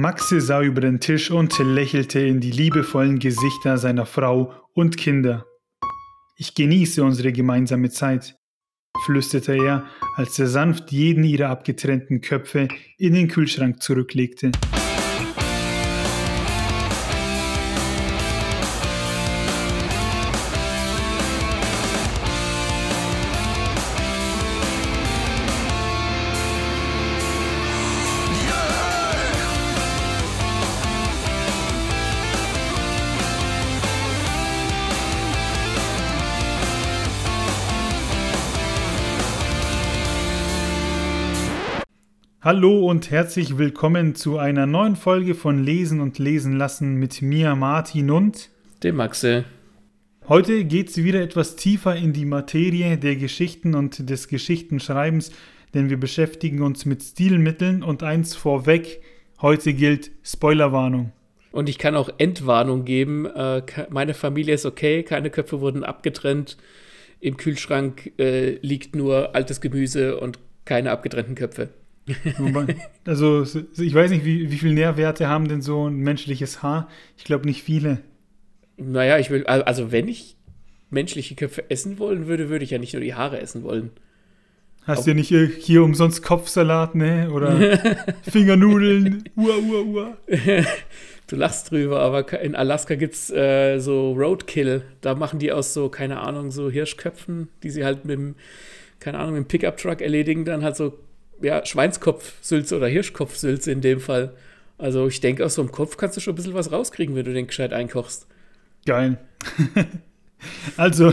Maxe sah über den Tisch und lächelte in die liebevollen Gesichter seiner Frau und Kinder. Ich genieße unsere gemeinsame Zeit, flüsterte er, als er sanft jeden ihrer abgetrennten Köpfe in den Kühlschrank zurücklegte. Hallo und herzlich willkommen zu einer neuen Folge von Lesen und Lesen lassen mit mir, Martin und dem Maxe. Heute geht es wieder etwas tiefer in die Materie der Geschichten und des Geschichtenschreibens, denn wir beschäftigen uns mit Stilmitteln und eins vorweg, heute gilt Spoilerwarnung. Und ich kann auch Endwarnung geben. Äh, meine Familie ist okay, keine Köpfe wurden abgetrennt. Im Kühlschrank äh, liegt nur altes Gemüse und keine abgetrennten Köpfe also ich weiß nicht, wie, wie viel Nährwerte haben denn so ein menschliches Haar? Ich glaube nicht viele. Naja, ich will, also wenn ich menschliche Köpfe essen wollen würde, würde ich ja nicht nur die Haare essen wollen. Hast du ja nicht hier, umsonst Kopfsalat, ne? Oder Fingernudeln, uah, uah, uah. Du lachst drüber, aber in Alaska gibt's äh, so Roadkill. Da machen die aus so, keine Ahnung, so Hirschköpfen, die sie halt mit dem, keine Ahnung, mit dem Pickup-Truck erledigen, dann halt so ja, Schweinskopfsülze oder Hirschkopfsülze in dem Fall. Also ich denke, aus so einem Kopf kannst du schon ein bisschen was rauskriegen, wenn du den gescheit einkochst. Geil. also,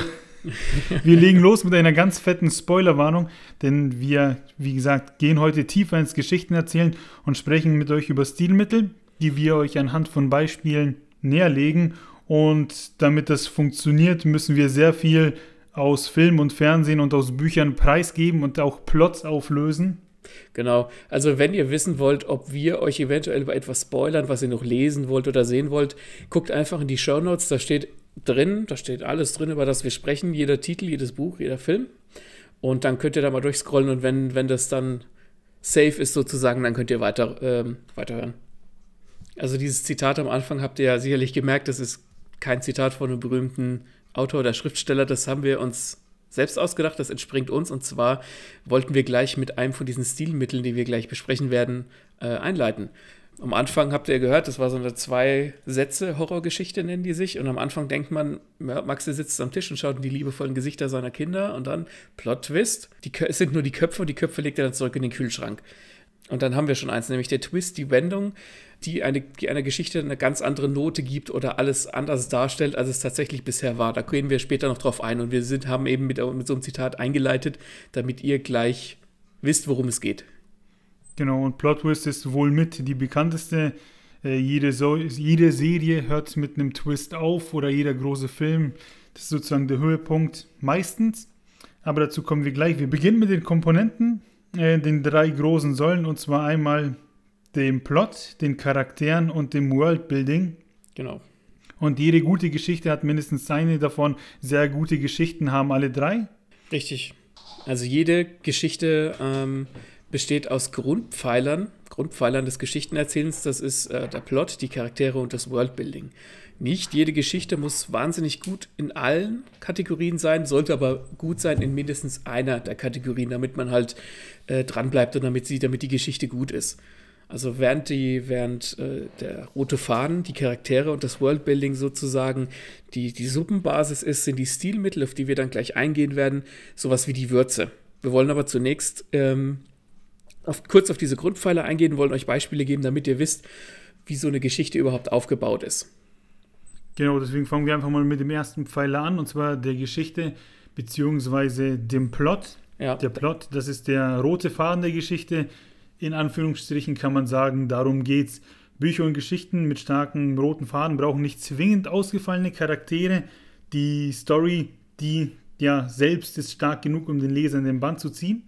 wir legen los mit einer ganz fetten Spoilerwarnung, denn wir, wie gesagt, gehen heute tiefer ins Geschichten erzählen und sprechen mit euch über Stilmittel, die wir euch anhand von Beispielen näherlegen. Und damit das funktioniert, müssen wir sehr viel aus Film und Fernsehen und aus Büchern preisgeben und auch Plots auflösen. Genau. Also, wenn ihr wissen wollt, ob wir euch eventuell bei etwas spoilern, was ihr noch lesen wollt oder sehen wollt, guckt einfach in die Show Notes. Da steht drin, da steht alles drin, über das wir sprechen. Jeder Titel, jedes Buch, jeder Film. Und dann könnt ihr da mal durchscrollen und wenn, wenn das dann safe ist sozusagen, dann könnt ihr weiter, ähm, weiterhören. Also dieses Zitat am Anfang habt ihr ja sicherlich gemerkt, das ist kein Zitat von einem berühmten Autor oder Schriftsteller, das haben wir uns selbst ausgedacht, das entspringt uns. Und zwar wollten wir gleich mit einem von diesen Stilmitteln, die wir gleich besprechen werden, äh, einleiten. Am Anfang habt ihr gehört, das war so eine Zwei-Sätze-Horrorgeschichte, nennen die sich. Und am Anfang denkt man, ja, Maxi sitzt am Tisch und schaut in die liebevollen Gesichter seiner Kinder. Und dann Plot-Twist. Es sind nur die Köpfe und die Köpfe legt er dann zurück in den Kühlschrank. Und dann haben wir schon eins, nämlich der Twist, die Wendung, die, eine, die einer Geschichte eine ganz andere Note gibt oder alles anders darstellt, als es tatsächlich bisher war. Da gehen wir später noch drauf ein und wir sind, haben eben mit, mit so einem Zitat eingeleitet, damit ihr gleich wisst, worum es geht. Genau, und Plot Twist ist wohl mit die bekannteste. Äh, jede, so jede Serie hört mit einem Twist auf oder jeder große Film. Das ist sozusagen der Höhepunkt meistens. Aber dazu kommen wir gleich. Wir beginnen mit den Komponenten äh, den drei großen Säulen, und zwar einmal dem Plot, den Charakteren und dem Worldbuilding. Genau. Und jede gute Geschichte hat mindestens seine davon. Sehr gute Geschichten haben alle drei. Richtig. Also jede Geschichte ähm, besteht aus Grundpfeilern, Grundpfeilern des Geschichtenerzählens. Das ist äh, der Plot, die Charaktere und das Worldbuilding. Nicht jede Geschichte muss wahnsinnig gut in allen Kategorien sein, sollte aber gut sein in mindestens einer der Kategorien, damit man halt äh, dran bleibt und damit sie, damit die Geschichte gut ist. Also während die, während äh, der rote Faden, die Charaktere und das Worldbuilding sozusagen die, die Suppenbasis ist, sind die Stilmittel, auf die wir dann gleich eingehen werden, sowas wie die Würze. Wir wollen aber zunächst ähm, auf, kurz auf diese Grundpfeiler eingehen, wollen euch Beispiele geben, damit ihr wisst, wie so eine Geschichte überhaupt aufgebaut ist. Genau, deswegen fangen wir einfach mal mit dem ersten Pfeiler an, und zwar der Geschichte bzw. dem Plot. Ja. Der Plot, das ist der rote Faden der Geschichte. In Anführungsstrichen kann man sagen, darum geht's. Bücher und Geschichten mit starken roten Faden brauchen nicht zwingend ausgefallene Charaktere. Die Story, die ja selbst ist stark genug, um den Leser in den Band zu ziehen.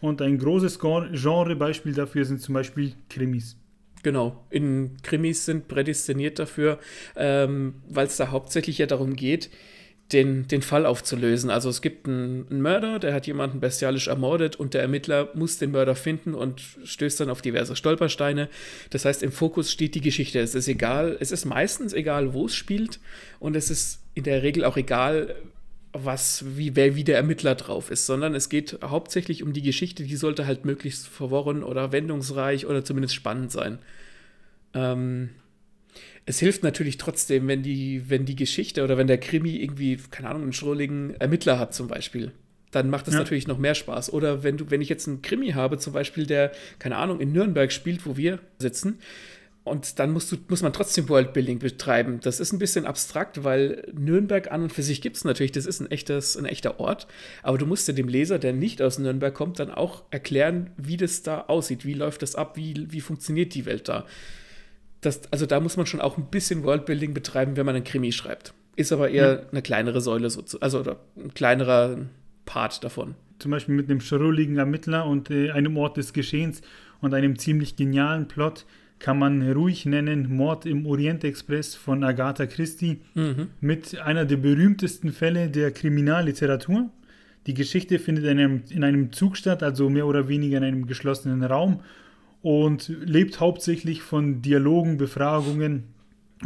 Und ein großes Genrebeispiel dafür sind zum Beispiel Krimis. Genau, in Krimis sind prädestiniert dafür, ähm, weil es da hauptsächlich ja darum geht, den, den Fall aufzulösen. Also es gibt einen, einen, Mörder, der hat jemanden bestialisch ermordet und der Ermittler muss den Mörder finden und stößt dann auf diverse Stolpersteine. Das heißt, im Fokus steht die Geschichte. Es ist egal, es ist meistens egal, wo es spielt und es ist in der Regel auch egal, was, wie, wer wie der Ermittler drauf ist, sondern es geht hauptsächlich um die Geschichte, die sollte halt möglichst verworren oder wendungsreich oder zumindest spannend sein. Ähm, es hilft natürlich trotzdem, wenn die, wenn die Geschichte oder wenn der Krimi irgendwie, keine Ahnung, einen schrulligen Ermittler hat zum Beispiel. Dann macht das ja. natürlich noch mehr Spaß. Oder wenn du, wenn ich jetzt einen Krimi habe, zum Beispiel, der, keine Ahnung, in Nürnberg spielt, wo wir sitzen, und dann musst du, muss man trotzdem Worldbuilding betreiben. Das ist ein bisschen abstrakt, weil Nürnberg an und für sich gibt es natürlich, das ist ein, echtes, ein echter Ort. Aber du musst ja dem Leser, der nicht aus Nürnberg kommt, dann auch erklären, wie das da aussieht, wie läuft das ab, wie, wie funktioniert die Welt da das, also da muss man schon auch ein bisschen Worldbuilding betreiben, wenn man ein Krimi schreibt. Ist aber eher ja. eine kleinere Säule, also oder ein kleinerer Part davon. Zum Beispiel mit einem schrulligen Ermittler und äh, einem Ort des Geschehens und einem ziemlich genialen Plot kann man ruhig nennen Mord im Orient Express von Agatha Christie mhm. mit einer der berühmtesten Fälle der Kriminalliteratur. Die Geschichte findet in einem, in einem Zug statt, also mehr oder weniger in einem geschlossenen Raum und lebt hauptsächlich von Dialogen, Befragungen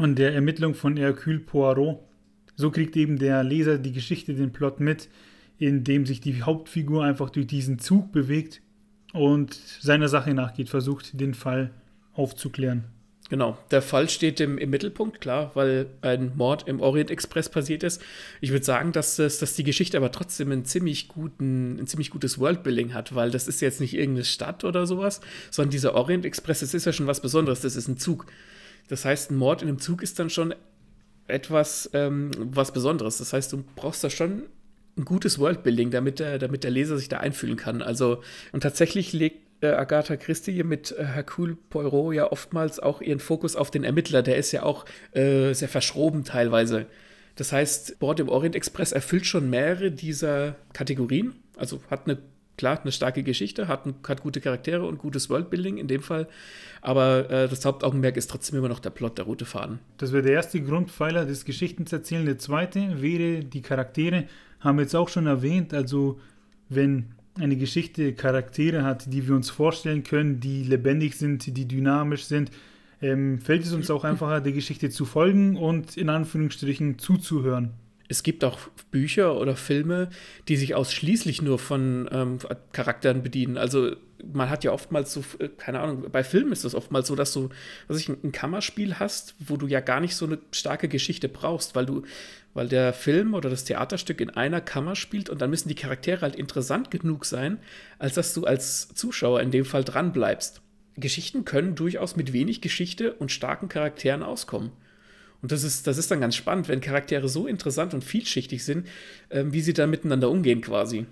und der Ermittlung von Hercule Poirot. So kriegt eben der Leser die Geschichte, den Plot mit, indem sich die Hauptfigur einfach durch diesen Zug bewegt und seiner Sache nachgeht, versucht, den Fall aufzuklären. Genau, der Fall steht im, im, Mittelpunkt, klar, weil ein Mord im Orient Express passiert ist. Ich würde sagen, dass, das, dass die Geschichte aber trotzdem einen ziemlich guten, ein ziemlich gutes Worldbuilding hat, weil das ist jetzt nicht irgendeine Stadt oder sowas, sondern dieser Orient Express, das ist ja schon was Besonderes, das ist ein Zug. Das heißt, ein Mord in einem Zug ist dann schon etwas ähm, was Besonderes. Das heißt, du brauchst da schon ein gutes Worldbuilding, damit der, damit der Leser sich da einfühlen kann. Also, und tatsächlich legt äh, Agatha Christie mit äh, Hercule Poirot ja oftmals auch ihren Fokus auf den Ermittler. Der ist ja auch äh, sehr verschroben teilweise. Das heißt, Bord im Orient Express erfüllt schon mehrere dieser Kategorien. Also hat eine klar, eine starke Geschichte, hat, hat gute Charaktere und gutes Worldbuilding in dem Fall. Aber äh, das Hauptaugenmerk ist trotzdem immer noch der Plot, der rote Faden. Das wäre der erste Grundpfeiler des Geschichtens erzählen. Der zweite wäre die Charaktere, haben wir jetzt auch schon erwähnt. Also, wenn eine Geschichte Charaktere hat, die wir uns vorstellen können, die lebendig sind, die dynamisch sind, ähm, fällt es uns auch einfacher, der Geschichte zu folgen und in Anführungsstrichen zuzuhören. Es gibt auch Bücher oder Filme, die sich ausschließlich nur von ähm, Charakteren bedienen. Also man hat ja oftmals so, äh, keine Ahnung, bei Filmen ist das oftmals so, dass du, was ich, ein Kammerspiel hast, wo du ja gar nicht so eine starke Geschichte brauchst, weil du, weil der Film oder das Theaterstück in einer Kammer spielt und dann müssen die Charaktere halt interessant genug sein, als dass du als Zuschauer in dem Fall dranbleibst. Geschichten können durchaus mit wenig Geschichte und starken Charakteren auskommen. Und das ist, das ist dann ganz spannend, wenn Charaktere so interessant und vielschichtig sind, äh, wie sie dann miteinander umgehen quasi.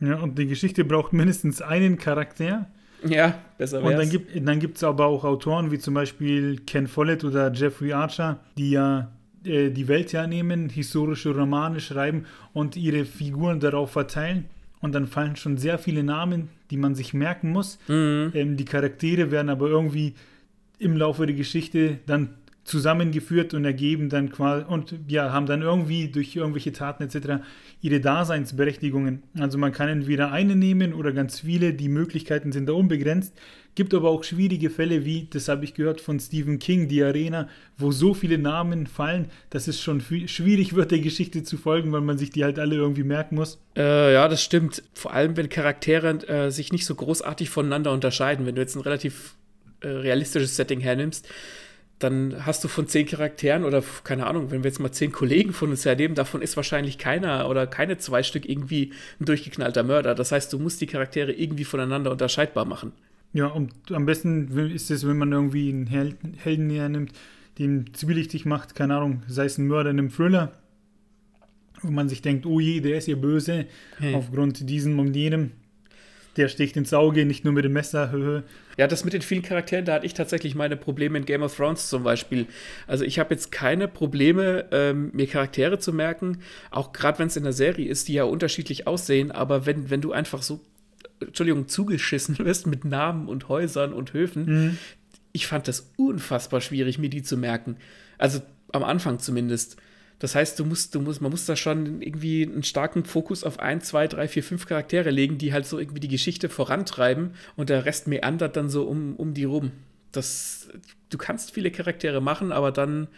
Ja, und die Geschichte braucht mindestens einen Charakter. Ja, besser wär's. Und dann gibt es dann aber auch Autoren wie zum Beispiel Ken Follett oder Jeffrey Archer, die ja äh, die Welt hernehmen, historische Romane schreiben und ihre Figuren darauf verteilen. Und dann fallen schon sehr viele Namen, die man sich merken muss. Mhm. Ähm, die Charaktere werden aber irgendwie im Laufe der Geschichte dann zusammengeführt und ergeben dann quasi und ja, haben dann irgendwie durch irgendwelche Taten etc. ihre Daseinsberechtigungen. Also man kann entweder eine nehmen oder ganz viele, die Möglichkeiten sind da unbegrenzt. Gibt aber auch schwierige Fälle, wie, das habe ich gehört von Stephen King, die Arena, wo so viele Namen fallen, dass es schon schwierig wird, der Geschichte zu folgen, weil man sich die halt alle irgendwie merken muss. Äh, ja, das stimmt. Vor allem, wenn Charaktere äh, sich nicht so großartig voneinander unterscheiden. Wenn du jetzt ein relativ äh, realistisches Setting hernimmst, dann hast du von zehn Charakteren oder keine Ahnung, wenn wir jetzt mal zehn Kollegen von uns erleben, davon ist wahrscheinlich keiner oder keine zwei Stück irgendwie ein durchgeknallter Mörder. Das heißt, du musst die Charaktere irgendwie voneinander unterscheidbar machen. Ja, und am besten ist es, wenn man irgendwie einen Helden hernimmt, den zwielichtig macht, keine Ahnung, sei es ein Mörder in einem Thriller, wo man sich denkt, oh je, der ist ja böse, hey. Hm. aufgrund diesem und jenem der sticht ins Auge, nicht nur mit dem Messer. ja, das mit den vielen Charakteren, da hatte ich tatsächlich meine Probleme in Game of Thrones zum Beispiel. Also ich habe jetzt keine Probleme, ähm, mir Charaktere zu merken, auch gerade wenn es in der Serie ist, die ja unterschiedlich aussehen, aber wenn, wenn du einfach so, Entschuldigung, zugeschissen wirst mit Namen und Häusern und Höfen, mhm. ich fand das unfassbar schwierig, mir die zu merken. Also am Anfang zumindest. Das heißt, du musst, du musst, man muss da schon irgendwie einen starken Fokus auf ein, zwei, drei, vier, fünf Charaktere legen, die halt so irgendwie die Geschichte vorantreiben und der Rest meandert dann so um, um die rum. Das, du kannst viele Charaktere machen, aber dann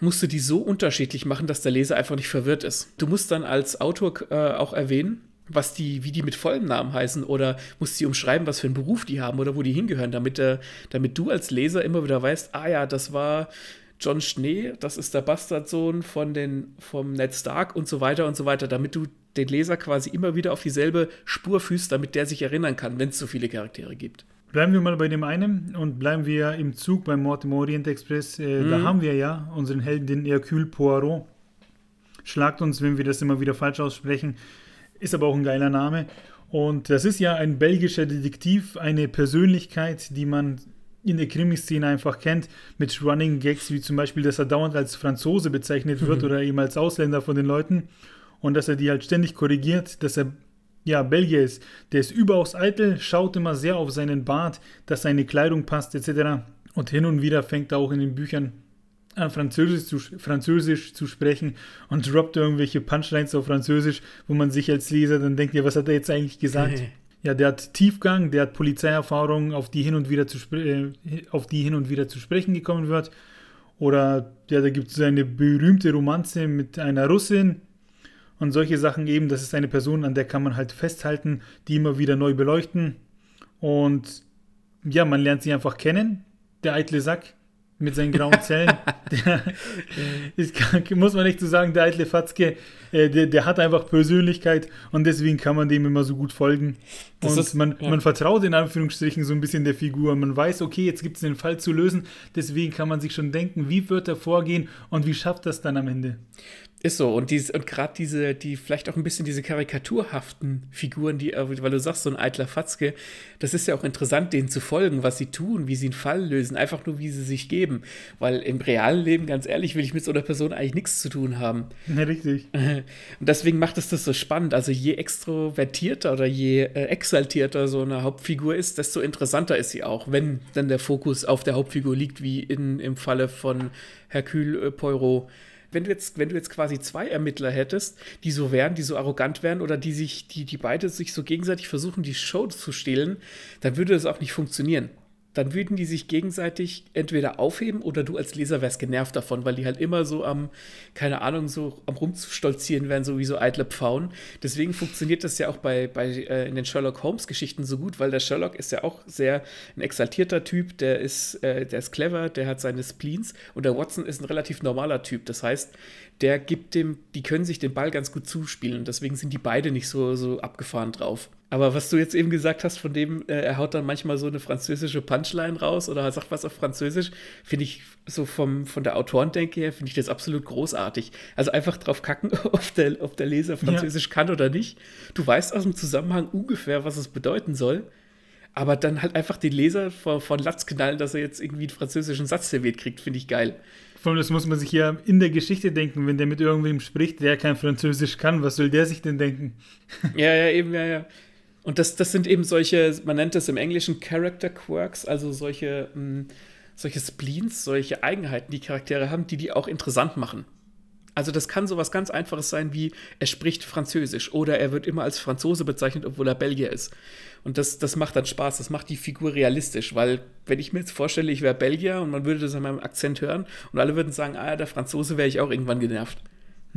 musst du die so unterschiedlich machen, dass der Leser einfach nicht verwirrt ist. Du musst dann als Autor äh, auch erwähnen, was die, wie die mit vollem Namen heißen oder musst sie umschreiben, was für einen Beruf die haben oder wo die hingehören, damit, äh, damit du als Leser immer wieder weißt, ah ja, das war John Schnee, das ist der Bastardsohn von den, vom Ned Stark und so weiter und so weiter, damit du den Leser quasi immer wieder auf dieselbe Spur führst, damit der sich erinnern kann, wenn es so viele Charaktere gibt. Bleiben wir mal bei dem einen und bleiben wir im Zug beim Mord im Orient Express. Äh, mhm. Da haben wir ja unseren Helden, den Hercule Poirot. Schlagt uns, wenn wir das immer wieder falsch aussprechen. Ist aber auch ein geiler Name. Und das ist ja ein belgischer Detektiv, eine Persönlichkeit, die man in der Krimiszene einfach kennt, mit Running Gags, wie zum Beispiel, dass er dauernd als Franzose bezeichnet wird mhm. oder eben als Ausländer von den Leuten und dass er die halt ständig korrigiert, dass er ja Belgier ist. Der ist überaus eitel, schaut immer sehr auf seinen Bart, dass seine Kleidung passt etc. Und hin und wieder fängt er auch in den Büchern an Französisch zu, Französisch zu sprechen und droppt irgendwelche Punchlines auf Französisch, wo man sich als Leser dann denkt, ja, was hat er jetzt eigentlich gesagt? Okay. ja, der hat Tiefgang, der hat Polizeierfahrung, auf die hin und wieder zu, äh, auf die hin und wieder zu sprechen gekommen wird. Oder ja, da gibt es eine berühmte Romanze mit einer Russin und solche Sachen eben. Das ist eine Person, an der kann man halt festhalten, die immer wieder neu beleuchten. Und ja, man lernt sie einfach kennen, der eitle Sack mit seinen grauen Zellen. der, ist, muss man nicht so sagen, der eitle Fatzke, äh, der, der, hat einfach Persönlichkeit und deswegen kann man dem immer so gut folgen. Das und ist, man, ja. man vertraut in Anführungsstrichen so ein bisschen der Figur. Man weiß, okay, jetzt gibt es einen Fall zu lösen, deswegen kann man sich schon denken, wie wird er vorgehen und wie schafft das dann am Ende. Ist so, und, und gerade diese, die vielleicht auch ein bisschen diese karikaturhaften Figuren, die, äh, weil du sagst, so ein eitler Fatzke, das ist ja auch interessant, denen zu folgen, was sie tun, wie sie einen Fall lösen, einfach nur, wie sie sich geben. Weil im realen Leben, ganz ehrlich, will ich mit so einer Person eigentlich nichts zu tun haben. Ja, richtig. Und deswegen macht es das so spannend. Also je extrovertierter oder je äh, exaltierter so eine Hauptfigur ist, desto interessanter ist sie auch, wenn dann der Fokus auf der Hauptfigur liegt, wie in, im Falle von Hercule äh, Poirot wenn du jetzt, wenn du jetzt quasi zwei Ermittler hättest, die so wären, die so arrogant wären oder die sich, die, die beide sich so gegenseitig versuchen, die Show zu stehlen, dann würde das auch nicht funktionieren dann würden die sich gegenseitig entweder aufheben oder du als Leser wärst genervt davon, weil die halt immer so am, keine Ahnung, so am rumzustolzieren wären, so wie so eitle Pfauen. Deswegen funktioniert das ja auch bei, bei äh, in den Sherlock Holmes-Geschichten so gut, weil der Sherlock ist ja auch sehr ein exaltierter Typ, der ist, äh, der ist clever, der hat seine Spleens und der Watson ist ein relativ normaler Typ. Das heißt, der gibt dem, die können sich den Ball ganz gut zuspielen. Deswegen sind die beide nicht so, so abgefahren drauf. Aber was du jetzt eben gesagt hast, von dem, äh, er haut dann manchmal so eine französische Punchline raus oder sagt was auf Französisch, finde ich so vom, von der Autorendenke her, finde ich das absolut großartig. Also einfach drauf kacken, ob der, ob der Leser Französisch ja. kann oder nicht. Du weißt aus dem Zusammenhang ungefähr, was es bedeuten soll. Aber dann halt einfach den Leser von, von Latz knallen, dass er jetzt irgendwie einen französischen Satz serviert kriegt, finde ich geil. Vor allem, das muss man sich ja in der Geschichte denken, wenn der mit irgendwem spricht, der kein Französisch kann. Was soll der sich denn denken? Ja, ja, eben, ja, ja. Und das, das sind eben solche, man nennt das im Englischen Character Quirks, also solche, mh, hm, solche Spleens, solche Eigenheiten, die Charaktere haben, die die auch interessant machen. Also das kann sowas ganz Einfaches sein wie, er spricht Französisch oder er wird immer als Franzose bezeichnet, obwohl er Belgier ist. Und das, das macht dann Spaß, das macht die Figur realistisch, weil wenn ich mir jetzt vorstelle, ich wäre Belgier und man würde das an meinem Akzent hören und alle würden sagen, ah, der Franzose wäre ich auch irgendwann genervt.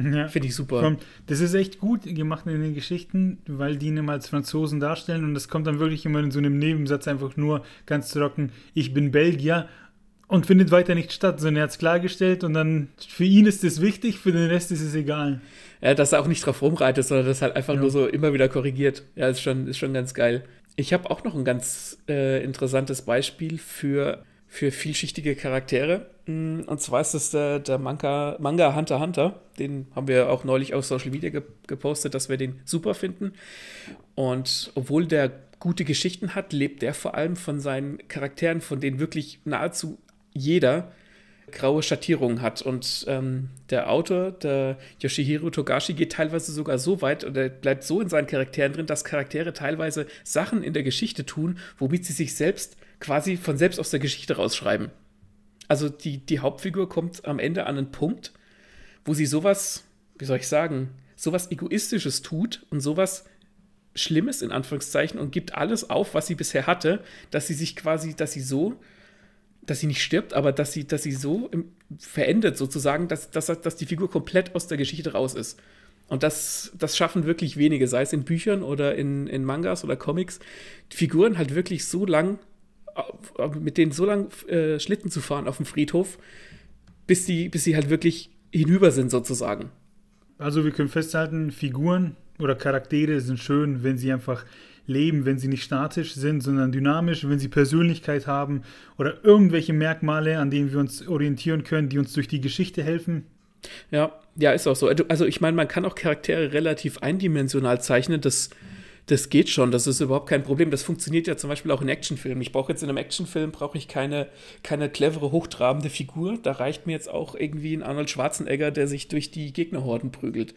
Ja, Finde ich super. Kommt. Das ist echt gut gemacht in den Geschichten, weil die ihn immer als Franzosen darstellen und das kommt dann wirklich immer in so einem Nebensatz einfach nur ganz trocken, ich bin Belgier und findet weiter nicht statt, sondern er hat es klargestellt und dann für ihn ist es wichtig, für den Rest ist es egal. Ja, dass er auch nicht drauf rumreitet, sondern das halt einfach ja. nur so immer wieder korrigiert. Ja, ist schon, ist schon ganz geil. Ich habe auch noch ein ganz äh, interessantes Beispiel für für vielschichtige Charaktere. Mm, und zwar ist das der, der Manga, Manga Hunter Hunter. Den haben wir auch neulich auf Social Media gepostet, dass wir den super finden. Und obwohl der gute Geschichten hat, lebt er vor allem von seinen Charakteren, von denen wirklich nahezu jeder graue Schattierungen hat. Und ähm, der Autor, der Yoshihiro Togashi, geht teilweise sogar so weit oder bleibt so in seinen Charakteren drin, dass Charaktere teilweise Sachen in der Geschichte tun, womit sie sich selbst quasi von selbst aus der Geschichte rausschreiben. Also die, die Hauptfigur kommt am Ende an einen Punkt, wo sie sowas, wie soll ich sagen, sowas Egoistisches tut und sowas Schlimmes in Anführungszeichen und gibt alles auf, was sie bisher hatte, dass sie sich quasi, dass sie so, dass sie nicht stirbt, aber dass sie, dass sie so im, verendet sozusagen, dass, dass, dass die Figur komplett aus der Geschichte raus ist. Und das, das schaffen wirklich wenige, sei es in Büchern oder in, in Mangas oder Comics, Figuren halt wirklich so lang mit denen so lange äh, Schlitten zu fahren auf dem Friedhof, bis die, bis sie halt wirklich hinüber sind sozusagen. Also wir können festhalten, Figuren oder Charaktere sind schön, wenn sie einfach leben, wenn sie nicht statisch sind, sondern dynamisch, wenn sie Persönlichkeit haben oder irgendwelche Merkmale, an denen wir uns orientieren können, die uns durch die Geschichte helfen. Ja, ja, ist auch so. Also ich meine, man kann auch Charaktere relativ eindimensional zeichnen. Das das geht schon, das ist überhaupt kein Problem. Das funktioniert ja zum Beispiel auch in Actionfilmen. Ich brauche jetzt in einem Actionfilm brauche ich keine, keine clevere, hochtrabende Figur. Da reicht mir jetzt auch irgendwie ein Arnold Schwarzenegger, der sich durch die Gegnerhorden prügelt,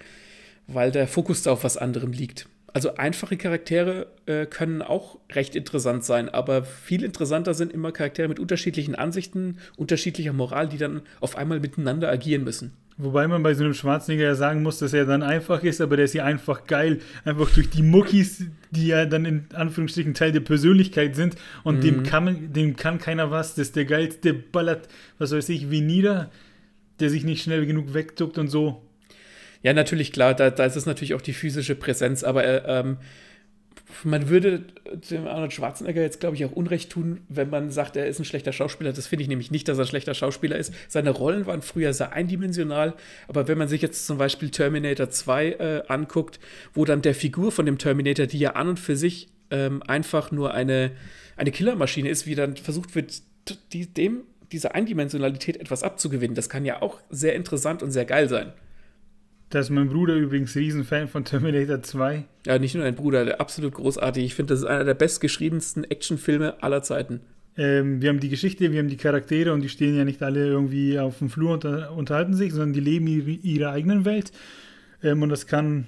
weil der Fokus da auf was anderem liegt. Also einfache Charaktere äh, können auch recht interessant sein, aber viel interessanter sind immer Charaktere mit unterschiedlichen Ansichten, unterschiedlicher Moral, die dann auf einmal miteinander agieren müssen. Wobei man bei so einem Schwarzenegger ja sagen muss, dass er dann einfach ist, aber der ist ja einfach geil. Einfach durch die Muckis, die ja dann in Anführungsstrichen Teil der Persönlichkeit sind und mhm. dem, kann, dem kann keiner was. Das ist der geilste, der ballert, was weiß ich, wie nieder, der sich nicht schnell genug wegduckt und so. Ja, natürlich, klar, da, da ist es natürlich auch die physische Präsenz, aber äh, ähm, man würde dem Arnold Schwarzenegger jetzt, glaube ich, auch Unrecht tun, wenn man sagt, er ist ein schlechter Schauspieler. Das finde ich nämlich nicht, dass er ein schlechter Schauspieler ist. Seine Rollen waren früher sehr eindimensional, aber wenn man sich jetzt zum Beispiel Terminator 2 äh, anguckt, wo dann der Figur von dem Terminator, die ja an und für sich ähm, einfach nur eine, eine Killermaschine ist, wie dann versucht wird, die, dem diese Eindimensionalität etwas abzugewinnen. Das kann ja auch sehr interessant und sehr geil sein. Da ist mein Bruder übrigens Riesenfan von Terminator 2. Ja, nicht nur ein Bruder, der absolut großartig. Ich finde, das ist einer der bestgeschriebensten Actionfilme aller Zeiten. Ähm, wir haben die Geschichte, wir haben die Charaktere und die stehen ja nicht alle irgendwie auf dem Flur und äh, unterhalten sich, sondern die leben ihre, ihre eigenen Welt. Ähm, und das kann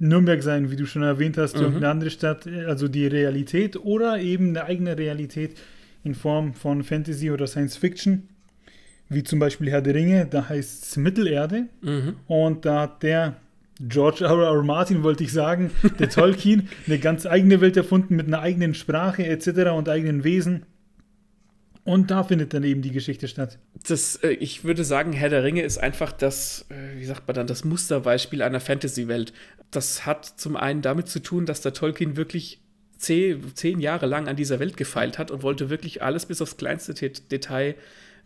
Nürnberg sein, wie du schon erwähnt hast, mhm. eine andere Stadt, äh, also die Realität oder eben eine eigene Realität in Form von Fantasy oder Science Fiction wie zum Beispiel Herr der Ringe, da heißt es Mittelerde. Mhm. Und da hat der George R. R. Martin, wollte ich sagen, der Tolkien, eine ganz eigene Welt erfunden mit einer eigenen Sprache etc. und eigenen Wesen. Und da findet dann eben die Geschichte statt. Das, äh, ich würde sagen, Herr der Ringe ist einfach das, äh, wie sagt man dann, das Musterbeispiel einer Fantasy-Welt. Das hat zum einen damit zu tun, dass der Tolkien wirklich zehn, zehn Jahre lang an dieser Welt gefeilt hat und wollte wirklich alles bis aufs kleinste Detail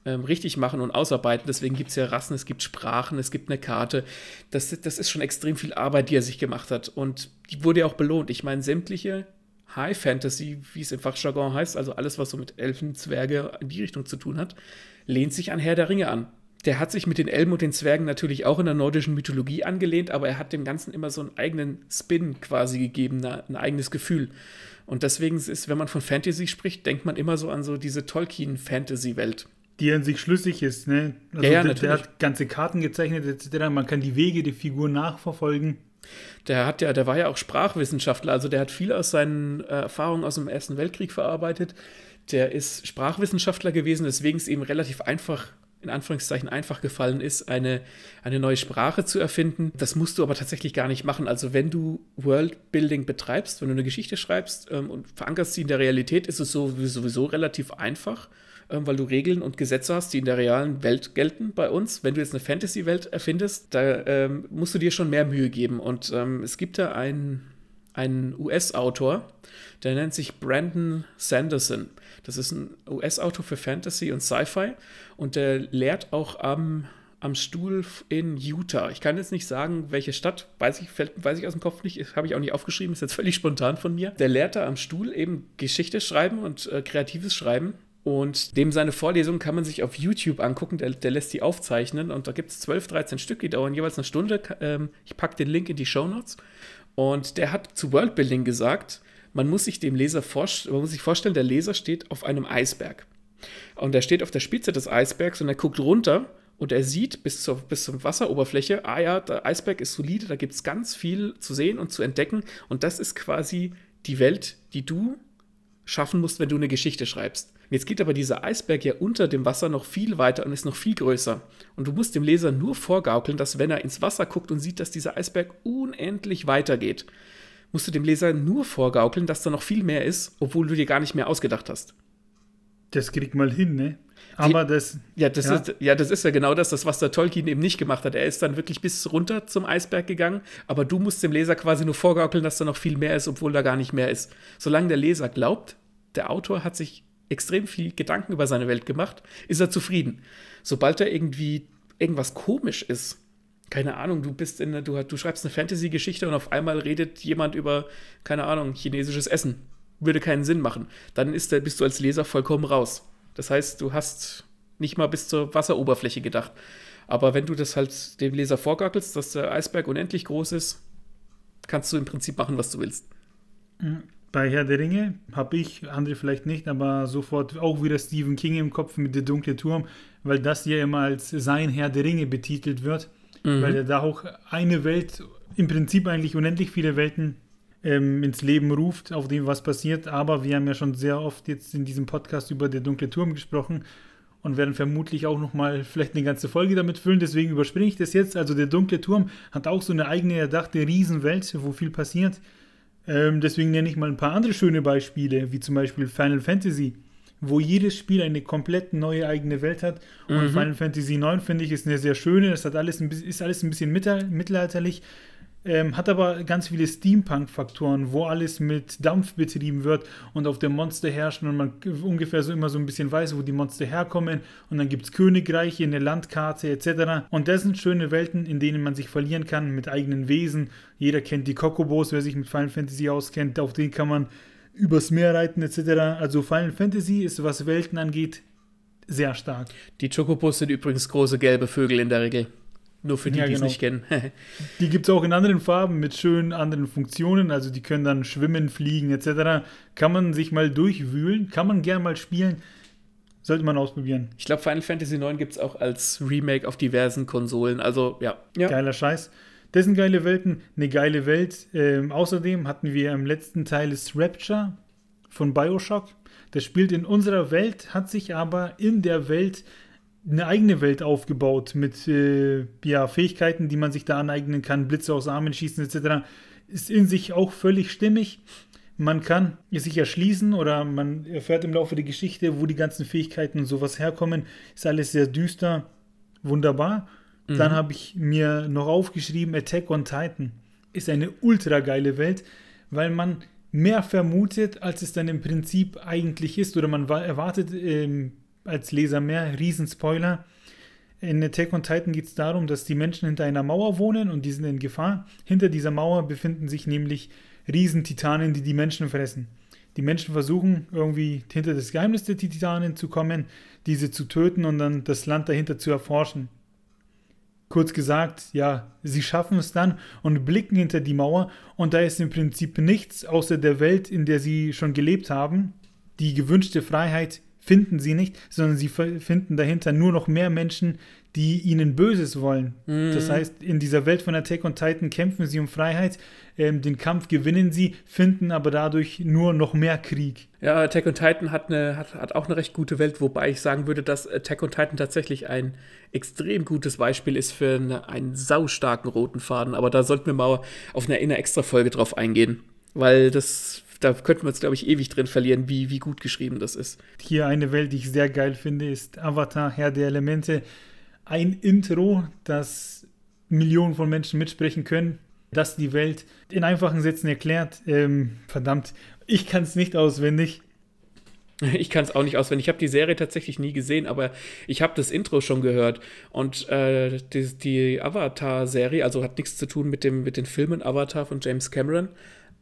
ähm, richtig machen und ausarbeiten. Deswegen gibt es ja Rassen, es gibt Sprachen, es gibt eine Karte. Das, das ist schon extrem viel Arbeit, die er sich gemacht hat. Und die wurde ja auch belohnt. Ich meine, sämtliche High Fantasy, wie es im Fachjargon heißt, also alles, was so mit Elfen, Zwerge in die Richtung zu tun hat, lehnt sich an Herr der Ringe an. Der hat sich mit den Elben und den Zwergen natürlich auch in der nordischen Mythologie angelehnt, aber er hat dem Ganzen immer so einen eigenen Spin quasi gegeben, ein eigenes Gefühl. Und deswegen ist, wenn man von Fantasy spricht, denkt man immer so an so diese Tolkien-Fantasy-Welt die an sich schlüssig ist. Ne? Also ja, ja, der, der, hat ganze Karten gezeichnet, etc. Man kann die Wege der Figur nachverfolgen. Der hat ja, der war ja auch Sprachwissenschaftler, also der hat viel aus seinen äh, Erfahrungen aus dem Ersten Weltkrieg verarbeitet. Der ist Sprachwissenschaftler gewesen, weswegen es ihm relativ einfach, in Anführungszeichen, einfach gefallen ist, eine, eine neue Sprache zu erfinden. Das musst du aber tatsächlich gar nicht machen. Also, wenn du Worldbuilding betreibst, wenn du eine Geschichte schreibst ähm, und verankerst sie in der Realität, ist es so, sowieso relativ einfach ähm, weil du Regeln und Gesetze hast, die in der realen Welt gelten bei uns. Wenn du jetzt eine Fantasy-Welt erfindest, da ähm, musst du dir schon mehr Mühe geben. Und ähm, es gibt da einen, einen US-Autor, der nennt sich Brandon Sanderson. Das ist ein US-Autor für Fantasy und Sci-Fi und der lehrt auch am am Stuhl in Utah. Ich kann jetzt nicht sagen, welche Stadt, weiß ich, fällt, weiß ich aus dem Kopf nicht, habe ich auch nicht aufgeschrieben, ist jetzt völlig spontan von mir. Der lehrt da am Stuhl eben Geschichte schreiben und äh, kreatives Schreiben und dem seine Vorlesungen kann man sich auf YouTube angucken, der, der lässt die aufzeichnen. Und da gibt es 12, 13 Stück, die dauern jeweils eine Stunde. Ähm, ich packe den Link in die Show Notes. Und der hat zu Worldbuilding gesagt, man muss sich dem Leser vorstellen, man muss sich vorstellen, der Leser steht auf einem Eisberg. Und er steht auf der Spitze des Eisbergs und er guckt runter und er sieht bis zur, bis zur Wasseroberfläche, ah ja, der Eisberg ist solide, da gibt es ganz viel zu sehen und zu entdecken. Und das ist quasi die Welt, die du schaffen musst, wenn du eine Geschichte schreibst. Jetzt geht aber dieser Eisberg ja unter dem Wasser noch viel weiter und ist noch viel größer. Und du musst dem Leser nur vorgaukeln, dass wenn er ins Wasser guckt und sieht, dass dieser Eisberg unendlich weitergeht, musst du dem Leser nur vorgaukeln, dass da noch viel mehr ist, obwohl du dir gar nicht mehr ausgedacht hast. Das kriegt mal hin, ne? Aber die, das. Ja das, ja. Ist, ja, das ist ja genau das, das, was der Tolkien eben nicht gemacht hat. Er ist dann wirklich bis runter zum Eisberg gegangen, aber du musst dem Leser quasi nur vorgaukeln, dass da noch viel mehr ist, obwohl da gar nicht mehr ist. Solange der Leser glaubt, der Autor hat sich extrem viel Gedanken über seine Welt gemacht, ist er zufrieden. Sobald da irgendwie irgendwas komisch ist, keine Ahnung, du bist in du, du schreibst eine Fantasy-Geschichte und auf einmal redet jemand über, keine Ahnung, chinesisches Essen würde keinen Sinn machen. Dann ist, der, bist du als Leser vollkommen raus. Das heißt, du hast nicht mal bis zur Wasseroberfläche gedacht. Aber wenn du das halt dem Leser vorgackelst, dass der Eisberg unendlich groß ist, kannst du im Prinzip machen, was du willst. Hm. Bei Herr der Ringe habe ich, andere vielleicht nicht, aber sofort auch wieder Stephen King im Kopf mit Der dunklen Turm, weil das ja immer als sein Herr der Ringe betitelt wird, mhm. weil er da auch eine Welt, im Prinzip eigentlich unendlich viele Welten ähm, ins Leben ruft, auf dem was passiert. Aber wir haben ja schon sehr oft jetzt in diesem Podcast über der dunkle Turm gesprochen und werden vermutlich auch nochmal vielleicht eine ganze Folge damit füllen. Deswegen überspringe ich das jetzt. Also der dunkle Turm hat auch so eine eigene erdachte Riesenwelt, wo viel passiert. Ähm, deswegen nenne ich mal ein paar andere schöne Beispiele, wie zum Beispiel Final Fantasy, wo jedes Spiel eine komplett neue eigene Welt hat. Und mhm. Final Fantasy IX finde ich ist eine sehr schöne. Das hat alles ein, ist alles ein bisschen mittelalterlich, ähm, hat aber ganz viele Steampunk-Faktoren, wo alles mit Dampf betrieben wird und auf dem Monster herrschen und man ungefähr so immer so ein bisschen weiß, wo die Monster herkommen und dann gibt es Königreiche, eine Landkarte etc. Und das sind schöne Welten, in denen man sich verlieren kann mit eigenen Wesen. Jeder kennt die Kokobos, wer sich mit Final Fantasy auskennt, auf den kann man übers Meer reiten etc. Also Final Fantasy ist, was Welten angeht, sehr stark. Die Chocobos sind übrigens große gelbe Vögel in der Regel. Nur für die, ja, die es genau. nicht kennen. die gibt es auch in anderen Farben mit schönen anderen Funktionen. Also die können dann schwimmen, fliegen etc. Kann man sich mal durchwühlen, kann man gern mal spielen. Sollte man ausprobieren. Ich glaube, Final Fantasy IX gibt es auch als Remake auf diversen Konsolen. Also ja. ja. Geiler Scheiß. Das sind geile Welten, eine geile Welt. Ähm, außerdem hatten wir im letzten Teil das Rapture von Bioshock. Das spielt in unserer Welt, hat sich aber in der Welt eine eigene Welt aufgebaut mit äh, ja, Fähigkeiten, die man sich da aneignen kann, Blitze aus Armen schießen etc. Ist in sich auch völlig stimmig. Man kann es sich erschließen oder man erfährt im Laufe der Geschichte, wo die ganzen Fähigkeiten und sowas herkommen. Ist alles sehr düster, wunderbar. Mhm. Dann habe ich mir noch aufgeschrieben, Attack on Titan ist eine ultra geile Welt, weil man mehr vermutet, als es dann im Prinzip eigentlich ist. Oder man erwartet ähm, als Leser mehr, Riesenspoiler. In Attack on Titan geht es darum, dass die Menschen hinter einer Mauer wohnen und die sind in Gefahr. Hinter dieser Mauer befinden sich nämlich Riesentitanen, die die Menschen fressen. Die Menschen versuchen irgendwie hinter das Geheimnis der Titanen zu kommen, diese zu töten und dann das Land dahinter zu erforschen. Kurz gesagt, ja, sie schaffen es dann und blicken hinter die Mauer und da ist im Prinzip nichts außer der Welt, in der sie schon gelebt haben, die gewünschte Freiheit, finden sie nicht, sondern sie finden dahinter nur noch mehr Menschen, die ihnen Böses wollen. Mhm. Das heißt, in dieser Welt von Attack on Titan kämpfen sie um Freiheit, ähm, den Kampf gewinnen sie, finden aber dadurch nur noch mehr Krieg. Ja, Attack on Titan hat, eine, hat, hat auch eine recht gute Welt, wobei ich sagen würde, dass Attack on Titan tatsächlich ein extrem gutes Beispiel ist für eine, einen saustarken roten Faden. Aber da sollten wir mal auf eine, in einer extra Folge drauf eingehen, weil das da könnten wir uns, glaube ich, ewig drin verlieren, wie, wie gut geschrieben das ist. Hier eine Welt, die ich sehr geil finde, ist Avatar, Herr der Elemente. Ein Intro, das Millionen von Menschen mitsprechen können, das die Welt in einfachen Sätzen erklärt. Ähm, verdammt, ich kann es nicht auswendig. Ich kann es auch nicht auswendig. Ich habe die Serie tatsächlich nie gesehen, aber ich habe das Intro schon gehört. Und äh, die, die Avatar-Serie, also hat nichts zu tun mit, dem, mit den Filmen Avatar von James Cameron,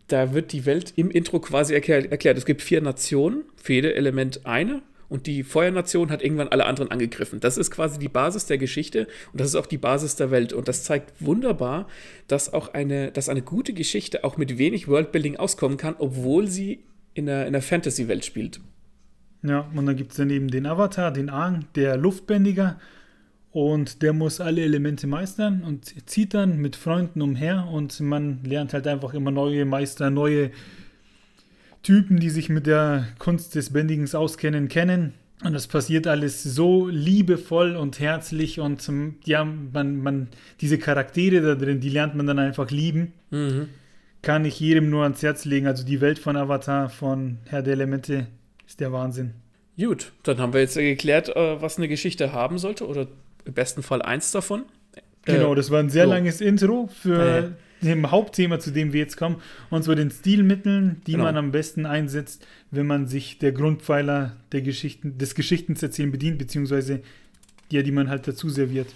da wird die Welt im Intro quasi erklär, erklärt. Es gibt vier Nationen, für jedes Element eine. Und die Feuernation hat irgendwann alle anderen angegriffen. Das ist quasi die Basis der Geschichte und das ist auch die Basis der Welt. Und das zeigt wunderbar, dass auch eine, dass eine gute Geschichte auch mit wenig Worldbuilding auskommen kann, obwohl sie in einer, in der Fantasy-Welt spielt. Ja, und dann gibt es daneben den Avatar, den Aang, der Luftbändiger, und der muss alle Elemente meistern und zieht dann mit Freunden umher und man lernt halt einfach immer neue Meister, neue Typen, die sich mit der Kunst des Bändigens auskennen, kennen. Und das passiert alles so liebevoll und herzlich und ähm, ja, man, man, diese Charaktere da drin, die lernt man dann einfach lieben. Mhm. Kann ich jedem nur ans Herz legen. Also die Welt von Avatar, von Herr der Elemente, ist der Wahnsinn. Gut, dann haben wir jetzt geklärt, äh, was eine Geschichte haben sollte oder im besten Fall eins davon. Genau, äh, das war ein sehr so. langes Intro für äh. dem Hauptthema, zu dem wir jetzt kommen, und zwar den Stilmitteln, die genau. man am besten einsetzt, wenn man sich der Grundpfeiler der Geschichten, des Geschichtenerzählen bedient, beziehungsweise die, die man halt dazu serviert.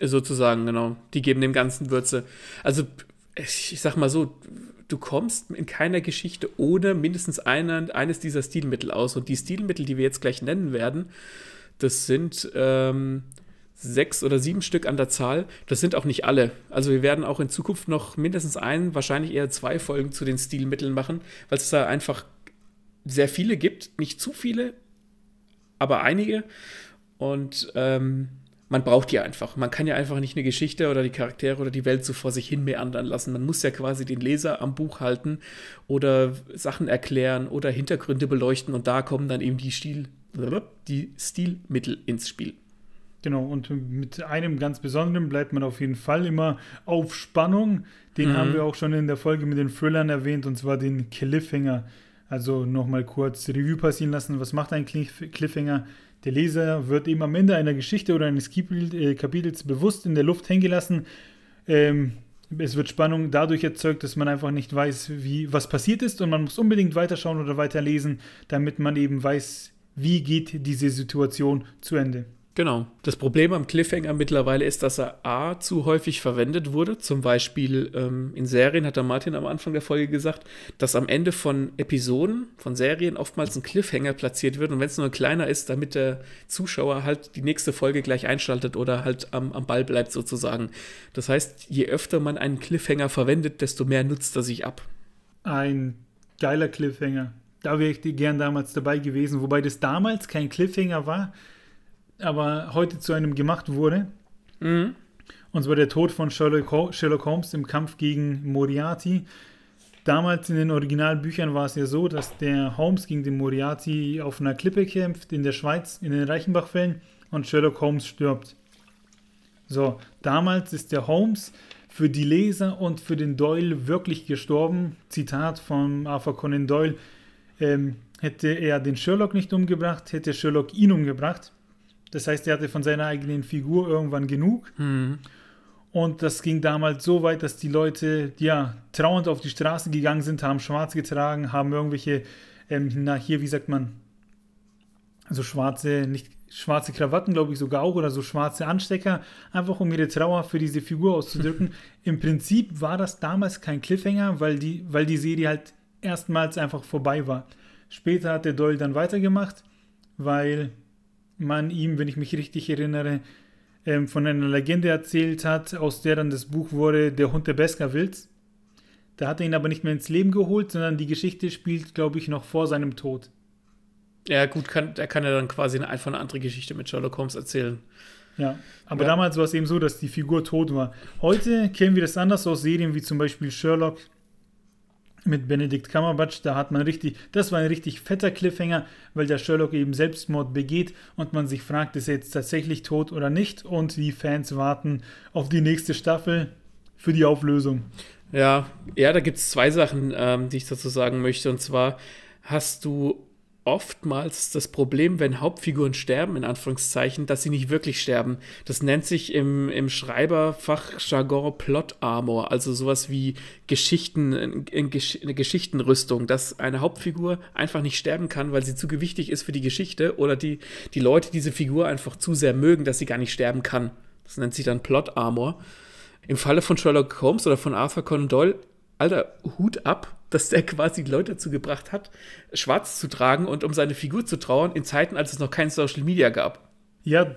Sozusagen, genau. Die geben dem Ganzen Würze. Also, ich, sag mal so, du kommst in keiner Geschichte ohne mindestens einer, eines dieser Stilmittel aus. Und die Stilmittel, die wir jetzt gleich nennen werden, das sind ähm, sechs oder sieben Stück an der Zahl. Das sind auch nicht alle. Also wir werden auch in Zukunft noch mindestens ein, wahrscheinlich eher zwei Folgen zu den Stilmitteln machen, weil es da einfach sehr viele gibt. Nicht zu viele, aber einige. Und ähm, man braucht die einfach. Man kann ja einfach nicht eine Geschichte oder die Charaktere oder die Welt so vor sich hin meandern lassen. Man muss ja quasi den Leser am Buch halten oder Sachen erklären oder Hintergründe beleuchten und da kommen dann eben die, Stil, die Stilmittel ins Spiel. Genau, und mit einem ganz besonderen bleibt man auf jeden Fall immer auf Spannung. Den mhm. haben wir auch schon in der Folge mit den Thrillern erwähnt, und zwar den Cliffhanger. Also nochmal kurz Revue passieren lassen. Was macht ein Cliffhanger? Der Leser wird eben am Ende einer Geschichte oder eines äh, Kapitels bewusst in der Luft hängen gelassen. Ähm, es wird Spannung dadurch erzeugt, dass man einfach nicht weiß, wie, was passiert ist und man muss unbedingt weiterschauen oder weiterlesen, damit man eben weiß, wie geht diese Situation zu Ende. Genau. Das Problem am Cliffhanger mittlerweile ist, dass er A zu häufig verwendet wurde. Zum Beispiel ähm, in Serien hat der Martin am Anfang der Folge gesagt, dass am Ende von Episoden, von Serien oftmals ein Cliffhanger platziert wird. Und wenn es nur ein kleiner ist, damit der Zuschauer halt die nächste Folge gleich einschaltet oder halt am, am Ball bleibt sozusagen. Das heißt, je öfter man einen Cliffhanger verwendet, desto mehr nutzt er sich ab. Ein geiler Cliffhanger. Da wäre ich gern damals dabei gewesen, wobei das damals kein Cliffhanger war aber heute zu einem gemacht wurde. Mhm. Und zwar der Tod von Sherlock Holmes im Kampf gegen Moriarty. Damals in den Originalbüchern war es ja so, dass der Holmes gegen den Moriarty auf einer Klippe kämpft in der Schweiz, in den Reichenbachfällen und Sherlock Holmes stirbt. So, damals ist der Holmes für die Leser und für den Doyle wirklich gestorben. Zitat von Arthur Conan Doyle. Ähm, hätte er den Sherlock nicht umgebracht, hätte Sherlock ihn umgebracht. Das heißt, er hatte von seiner eigenen Figur irgendwann genug. Mhm. Und das ging damals so weit, dass die Leute ja trauernd auf die Straße gegangen sind, haben schwarz getragen, haben irgendwelche, ähm, na hier, wie sagt man, so schwarze, nicht schwarze Krawatten, glaube ich sogar auch, oder so schwarze Anstecker, einfach um ihre Trauer für diese Figur auszudrücken. Im Prinzip war das damals kein Cliffhanger, weil die, weil die Serie halt erstmals einfach vorbei war. Später hat der Doyle dann weitergemacht, weil man ihm, wenn ich mich richtig erinnere, ähm, von einer Legende erzählt hat, aus der dann das Buch wurde Der Hund der Baskervilles. Da hat er ihn aber nicht mehr ins Leben geholt, sondern die Geschichte spielt, glaube ich, noch vor seinem Tod. Ja, gut, kann, er kann ja dann quasi eine, einfach eine andere Geschichte mit Sherlock Holmes erzählen. Ja, aber ja. damals war es eben so, dass die Figur tot war. Heute kennen wir das anders aus Serien wie zum Beispiel Sherlock mit Benedikt Cumberbatch, da hat man richtig, das war ein richtig fetter Cliffhanger, weil der Sherlock eben Selbstmord begeht und man sich fragt, ist er jetzt tatsächlich tot oder nicht und die Fans warten auf die nächste Staffel für die Auflösung. Ja, ja, da gibt es zwei Sachen, ähm, die ich dazu sagen möchte und zwar hast du oftmals das Problem, wenn Hauptfiguren sterben, in Anführungszeichen, dass sie nicht wirklich sterben. Das nennt sich im, im Schreiberfachjargon Plot Armor, also sowas wie Geschichten, in, Gesch eine Geschichtenrüstung, dass eine Hauptfigur einfach nicht sterben kann, weil sie zu gewichtig ist für die Geschichte oder die, die Leute diese Figur einfach zu sehr mögen, dass sie gar nicht sterben kann. Das nennt sich dann Plot Armor. Im Falle von Sherlock Holmes oder von Arthur Conan Doyle, alter, Hut ab, dass der quasi Leute dazu gebracht hat, schwarz zu tragen und um seine Figur zu trauern, in Zeiten, als es noch kein Social Media gab. Ja,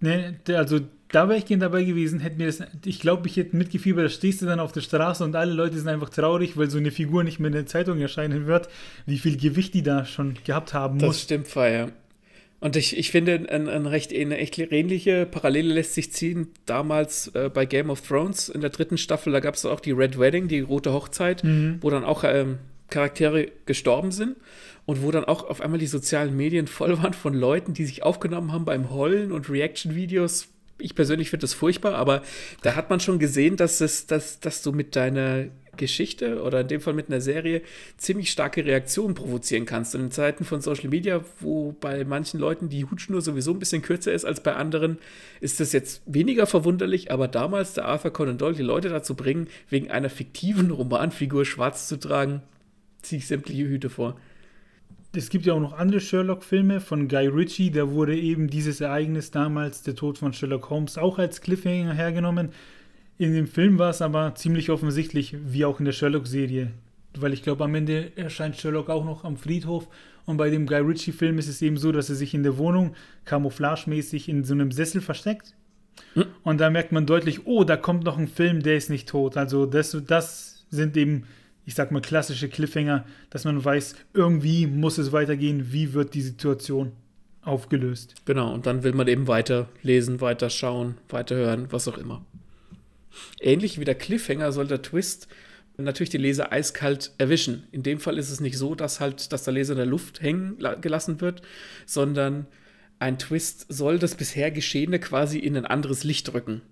ne, also da wäre ich gerne dabei gewesen, hätte mir das, ich glaube, ich hätte mitgefiebert, da stehst du dann auf der Straße und alle Leute sind einfach traurig, weil so eine Figur nicht mehr in der Zeitung erscheinen wird, wie viel Gewicht die da schon gehabt haben das muss. Das stimmt, Feier. Und ich, ich finde, ein, ein recht, eine echt ähnliche Parallele lässt sich ziehen. Damals äh, bei Game of Thrones in der dritten Staffel, da gab es auch die Red Wedding, die rote Hochzeit, mhm. wo dann auch ähm, Charaktere gestorben sind und wo dann auch auf einmal die sozialen Medien voll waren von Leuten, die sich aufgenommen haben beim Heulen und Reaction-Videos. Ich persönlich finde das furchtbar, aber da hat man schon gesehen, dass es, dass, dass du mit deiner Geschichte oder in dem Fall mit einer Serie ziemlich starke Reaktionen provozieren kannst. Und in Zeiten von Social Media, wo bei manchen Leuten die Hutschnur sowieso ein bisschen kürzer ist als bei anderen, ist das jetzt weniger verwunderlich, aber damals der Arthur Conan Doyle die Leute dazu bringen, wegen einer fiktiven Romanfigur schwarz zu tragen, ziehe ich sämtliche Hüte vor. Es gibt ja auch noch andere Sherlock-Filme von Guy Ritchie, da wurde eben dieses Ereignis damals, der Tod von Sherlock Holmes, auch als Cliffhanger hergenommen. In dem Film war es aber ziemlich offensichtlich, wie auch in der Sherlock-Serie. Weil ich glaube, am Ende erscheint Sherlock auch noch am Friedhof. Und bei dem Guy Ritchie-Film ist es eben so, dass er sich in der Wohnung camouflagemäßig in so einem Sessel versteckt. Hm. Und da merkt man deutlich, oh, da kommt noch ein Film, der ist nicht tot. Also das, das sind eben, ich sag mal, klassische Cliffhanger, dass man weiß, irgendwie muss es weitergehen, wie wird die Situation aufgelöst. Genau, und dann will man eben weiterlesen, weiterschauen, weiterhören, was auch immer. Ähnlich wie der Cliffhanger soll der Twist natürlich den Leser eiskalt erwischen. In dem Fall ist es nicht so, dass halt, dass der Leser in der Luft hängen gelassen wird, sondern ein Twist soll das bisher Geschehene quasi in ein anderes Licht rücken.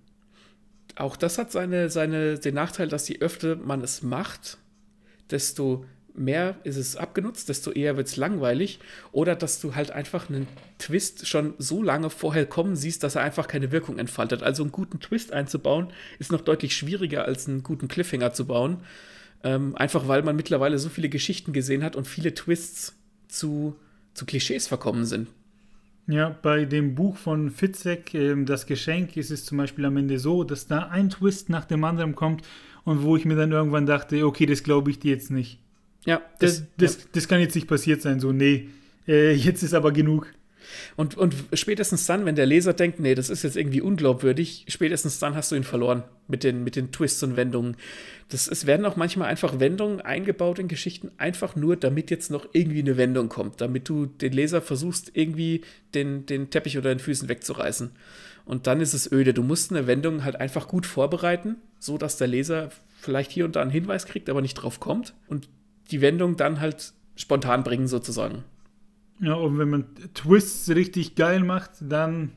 Auch das hat seine, seine, den Nachteil, dass je öfter man es macht, desto mehr ist es abgenutzt, desto eher wird es langweilig. Oder dass du halt einfach einen Twist schon so lange vorher kommen siehst, dass er einfach keine Wirkung entfaltet. Also einen guten Twist einzubauen, ist noch deutlich schwieriger, als einen guten Cliffhanger zu bauen. Ähm, einfach weil man mittlerweile so viele Geschichten gesehen hat und viele Twists zu, zu Klischees verkommen sind. Ja, bei dem Buch von Fitzek, äh, Das Geschenk, ist es zum Beispiel am Ende so, dass da ein Twist nach dem anderen kommt und wo ich mir dann irgendwann dachte, okay, das glaube ich dir jetzt nicht. Ja, das, das, ja. das kann jetzt nicht passiert sein, so, nee, äh, jetzt ist aber genug. Und, und spätestens dann, wenn der Leser denkt, nee, das ist jetzt irgendwie unglaubwürdig, spätestens dann hast du ihn verloren mit den, mit den Twists und Wendungen. Das, es werden auch manchmal einfach Wendungen eingebaut in Geschichten, einfach nur, damit jetzt noch irgendwie eine Wendung kommt, damit du den Leser versuchst, irgendwie den, den Teppich oder den Füßen wegzureißen. Und dann ist es öde. Du musst eine Wendung halt einfach gut vorbereiten, so dass der Leser vielleicht hier und da einen Hinweis kriegt, aber nicht drauf kommt. Und die Wendung dann halt spontan bringen, sozusagen. Ja, und wenn man Twists richtig geil macht, dann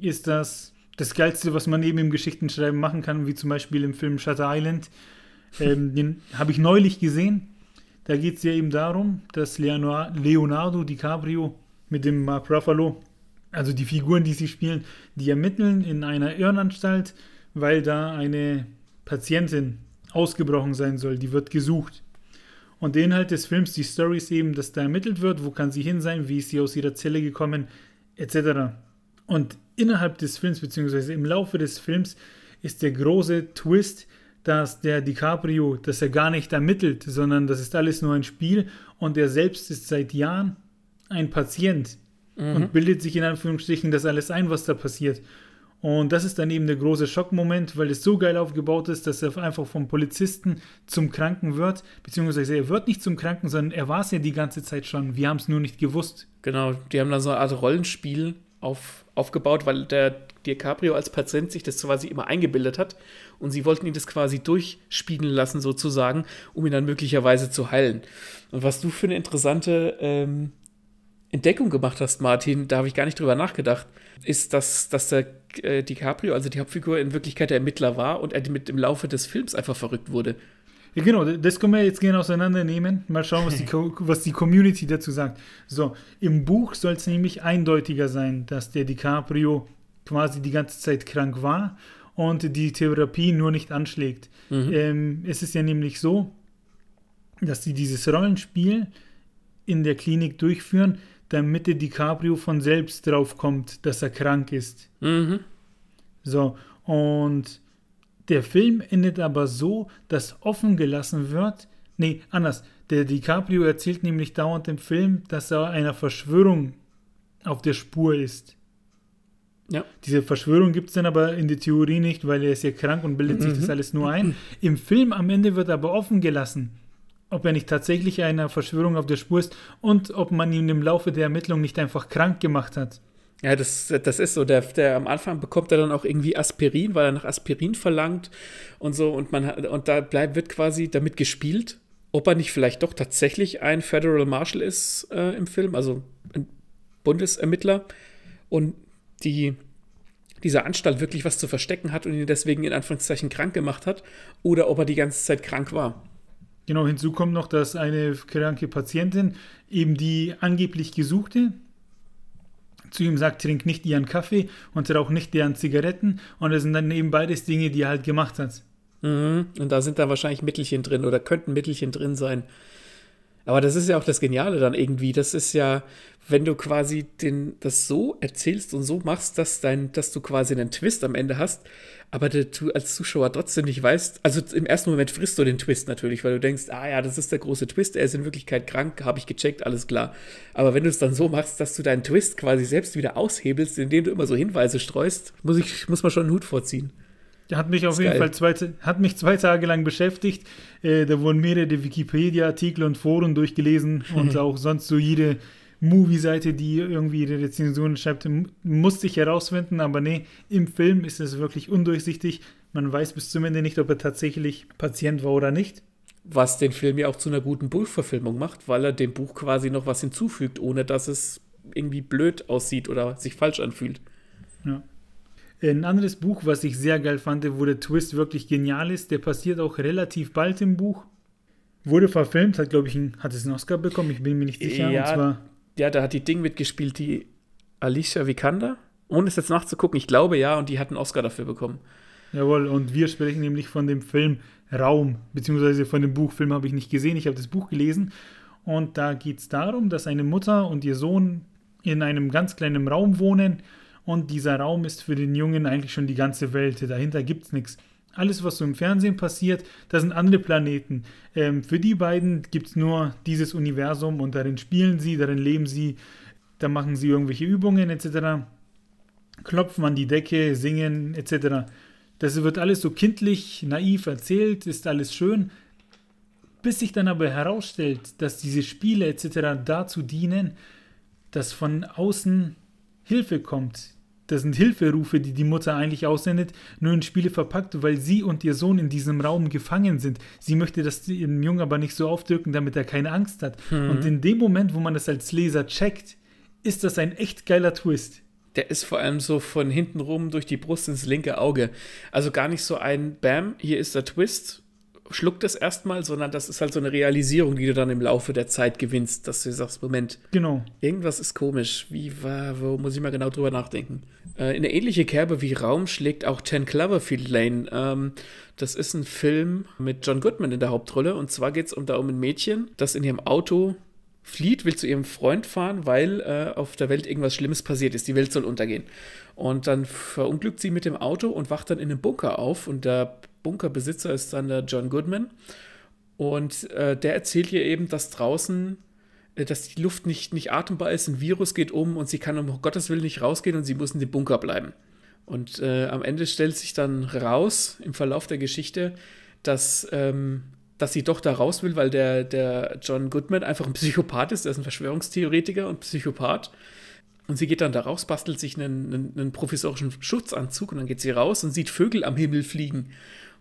ist das das Geilste, was man eben im Geschichtenschreiben machen kann, wie zum Beispiel im Film Shutter Island. Ähm, den habe ich neulich gesehen. Da geht es ja eben darum, dass Leonardo DiCaprio mit dem Mark Ruffalo, also die Figuren, die sie spielen, die ermitteln in einer Irrenanstalt, weil da eine Patientin ausgebrochen sein soll. Die wird gesucht. Und der Inhalt des Films, die Story ist eben, dass da ermittelt wird, wo kann sie hin sein, wie ist sie aus ihrer Zelle gekommen, etc. Und innerhalb des Films, beziehungsweise im Laufe des Films, ist der große Twist, dass der DiCaprio, dass er gar nicht ermittelt, sondern das ist alles nur ein Spiel und er selbst ist seit Jahren ein Patient mhm. und bildet sich in Anführungsstrichen das alles ein, was da passiert. Und das ist dann eben der große Schockmoment, weil es so geil aufgebaut ist, dass er einfach vom Polizisten zum Kranken wird. Beziehungsweise er wird nicht zum Kranken, sondern er war es ja die ganze Zeit schon. Wir haben es nur nicht gewusst. Genau, die haben dann so eine Art Rollenspiel auf, aufgebaut, weil der DiCaprio als Patient sich das quasi immer eingebildet hat. Und sie wollten ihn das quasi durchspiegeln lassen, sozusagen, um ihn dann möglicherweise zu heilen. Und was du für eine interessante ähm, Entdeckung gemacht hast, Martin, da habe ich gar nicht drüber nachgedacht ist, dass, dass der äh, DiCaprio, also die Hauptfigur, in Wirklichkeit der Ermittler war und er mit im Laufe des Films einfach verrückt wurde. Ja, genau, das können wir jetzt gerne auseinandernehmen. Mal schauen, was die, was die Community dazu sagt. So, im Buch soll es nämlich eindeutiger sein, dass der DiCaprio quasi die ganze Zeit krank war und die Therapie nur nicht anschlägt. Mhm. Ähm, es ist ja nämlich so, dass sie dieses Rollenspiel in der Klinik durchführen, damit der DiCaprio von selbst draufkommt, dass er krank ist. Mhm. So, und der Film endet aber so, dass offen gelassen wird. Nee, anders. Der DiCaprio erzählt nämlich dauernd im Film, dass er einer Verschwörung auf der Spur ist. Ja. Diese Verschwörung gibt es dann aber in der Theorie nicht, weil er ist ja krank und bildet mhm. sich das alles nur ein. Im Film am Ende wird aber offen gelassen ob er nicht tatsächlich einer Verschwörung auf der Spur ist und ob man ihn im Laufe der Ermittlungen nicht einfach krank gemacht hat. Ja, das, das ist so. Der, der, am Anfang bekommt er dann auch irgendwie Aspirin, weil er nach Aspirin verlangt und so. Und, man, und da bleibt, wird quasi damit gespielt, ob er nicht vielleicht doch tatsächlich ein Federal Marshal ist äh, im Film, also ein Bundesermittler. Und die, dieser Anstalt wirklich was zu verstecken hat und ihn deswegen in Anführungszeichen krank gemacht hat. Oder ob er die ganze Zeit krank war. Genau, hinzu kommt noch, dass eine kranke Patientin, eben die angeblich gesuchte, zu ihm sagt, trink nicht ihren Kaffee und rauch nicht deren Zigaretten. Und das sind dann eben beides Dinge, die er halt gemacht hat. Mhm. Und da sind da wahrscheinlich Mittelchen drin oder könnten Mittelchen drin sein, aber das ist ja auch das Geniale dann irgendwie. Das ist ja, wenn du quasi den, das so erzählst und so machst, dass, dein, dass du quasi einen Twist am Ende hast, aber du als Zuschauer trotzdem nicht weißt. Also im ersten Moment frisst du den Twist natürlich, weil du denkst, ah ja, das ist der große Twist, er ist in Wirklichkeit krank, habe ich gecheckt, alles klar. Aber wenn du es dann so machst, dass du deinen Twist quasi selbst wieder aushebelst, indem du immer so Hinweise streust, muss, ich, muss man schon einen Hut vorziehen. Der hat mich auf jeden geil. Fall zwei, hat mich zwei Tage lang beschäftigt. Äh, da wurden mehrere Wikipedia-Artikel und Foren durchgelesen mhm. und auch sonst so jede Movie-Seite, die irgendwie ihre Rezensionen schreibt, musste ich herausfinden. Aber nee, im Film ist es wirklich undurchsichtig. Man weiß bis zum Ende nicht, ob er tatsächlich Patient war oder nicht. Was den Film ja auch zu einer guten Buchverfilmung macht, weil er dem Buch quasi noch was hinzufügt, ohne dass es irgendwie blöd aussieht oder sich falsch anfühlt. Ja. Ein anderes Buch, was ich sehr geil fand, wo der Twist wirklich genial ist, der passiert auch relativ bald im Buch. Wurde verfilmt, hat, glaube ich, einen, hat es einen Oscar bekommen, ich bin mir nicht sicher. Ja, und zwar, ja da hat die Ding mitgespielt, die Alicia Vikander, ohne es jetzt nachzugucken, ich glaube ja, und die hat einen Oscar dafür bekommen. Jawohl, und wir sprechen nämlich von dem Film Raum, beziehungsweise von dem Buch. Film habe ich nicht gesehen, ich habe das Buch gelesen. Und da geht es darum, dass eine Mutter und ihr Sohn in einem ganz kleinen Raum wohnen und dieser Raum ist für den Jungen eigentlich schon die ganze Welt. Dahinter gibt es nichts. Alles, was so im Fernsehen passiert, das sind andere Planeten. Ähm, für die beiden gibt es nur dieses Universum und darin spielen sie, darin leben sie, da machen sie irgendwelche Übungen etc. Klopfen an die Decke, singen etc. Das wird alles so kindlich, naiv erzählt, ist alles schön, bis sich dann aber herausstellt, dass diese Spiele etc. dazu dienen, dass von außen Hilfe kommt. Das sind Hilferufe, die die Mutter eigentlich aussendet, nur in Spiele verpackt, weil sie und ihr Sohn in diesem Raum gefangen sind. Sie möchte das dem Jungen aber nicht so aufdrücken, damit er keine Angst hat. Mhm. Und in dem Moment, wo man das als Leser checkt, ist das ein echt geiler Twist. Der ist vor allem so von hinten rum durch die Brust ins linke Auge. Also gar nicht so ein Bam, hier ist der Twist schluckt es erstmal, sondern das ist halt so eine Realisierung, die du dann im Laufe der Zeit gewinnst, dass du sagst, Moment, genau. irgendwas ist komisch. Wie war, wo muss ich mal genau drüber nachdenken? Äh, in eine ähnliche Kerbe wie Raum schlägt auch Ten Cloverfield Lane. Ähm, das ist ein Film mit John Goodman in der Hauptrolle. Und zwar geht es um da um ein Mädchen, das in ihrem Auto flieht, will zu ihrem Freund fahren, weil äh, auf der Welt irgendwas Schlimmes passiert ist. Die Welt soll untergehen. Und dann verunglückt sie mit dem Auto und wacht dann in einem Bunker auf. Und der Bunkerbesitzer ist dann der John Goodman. Und äh, der erzählt ihr eben, dass draußen, äh, dass die Luft nicht, nicht atembar ist, ein Virus geht um und sie kann um Gottes Willen nicht rausgehen und sie muss in den Bunker bleiben. Und äh, am Ende stellt sich dann raus, im Verlauf der Geschichte, dass, ähm, dass sie doch da raus will, weil der, der John Goodman einfach ein Psychopath ist, er ist ein Verschwörungstheoretiker und Psychopath. Und sie geht dann da raus, bastelt sich einen, einen, einen provisorischen Schutzanzug und dann geht sie raus und sieht Vögel am Himmel fliegen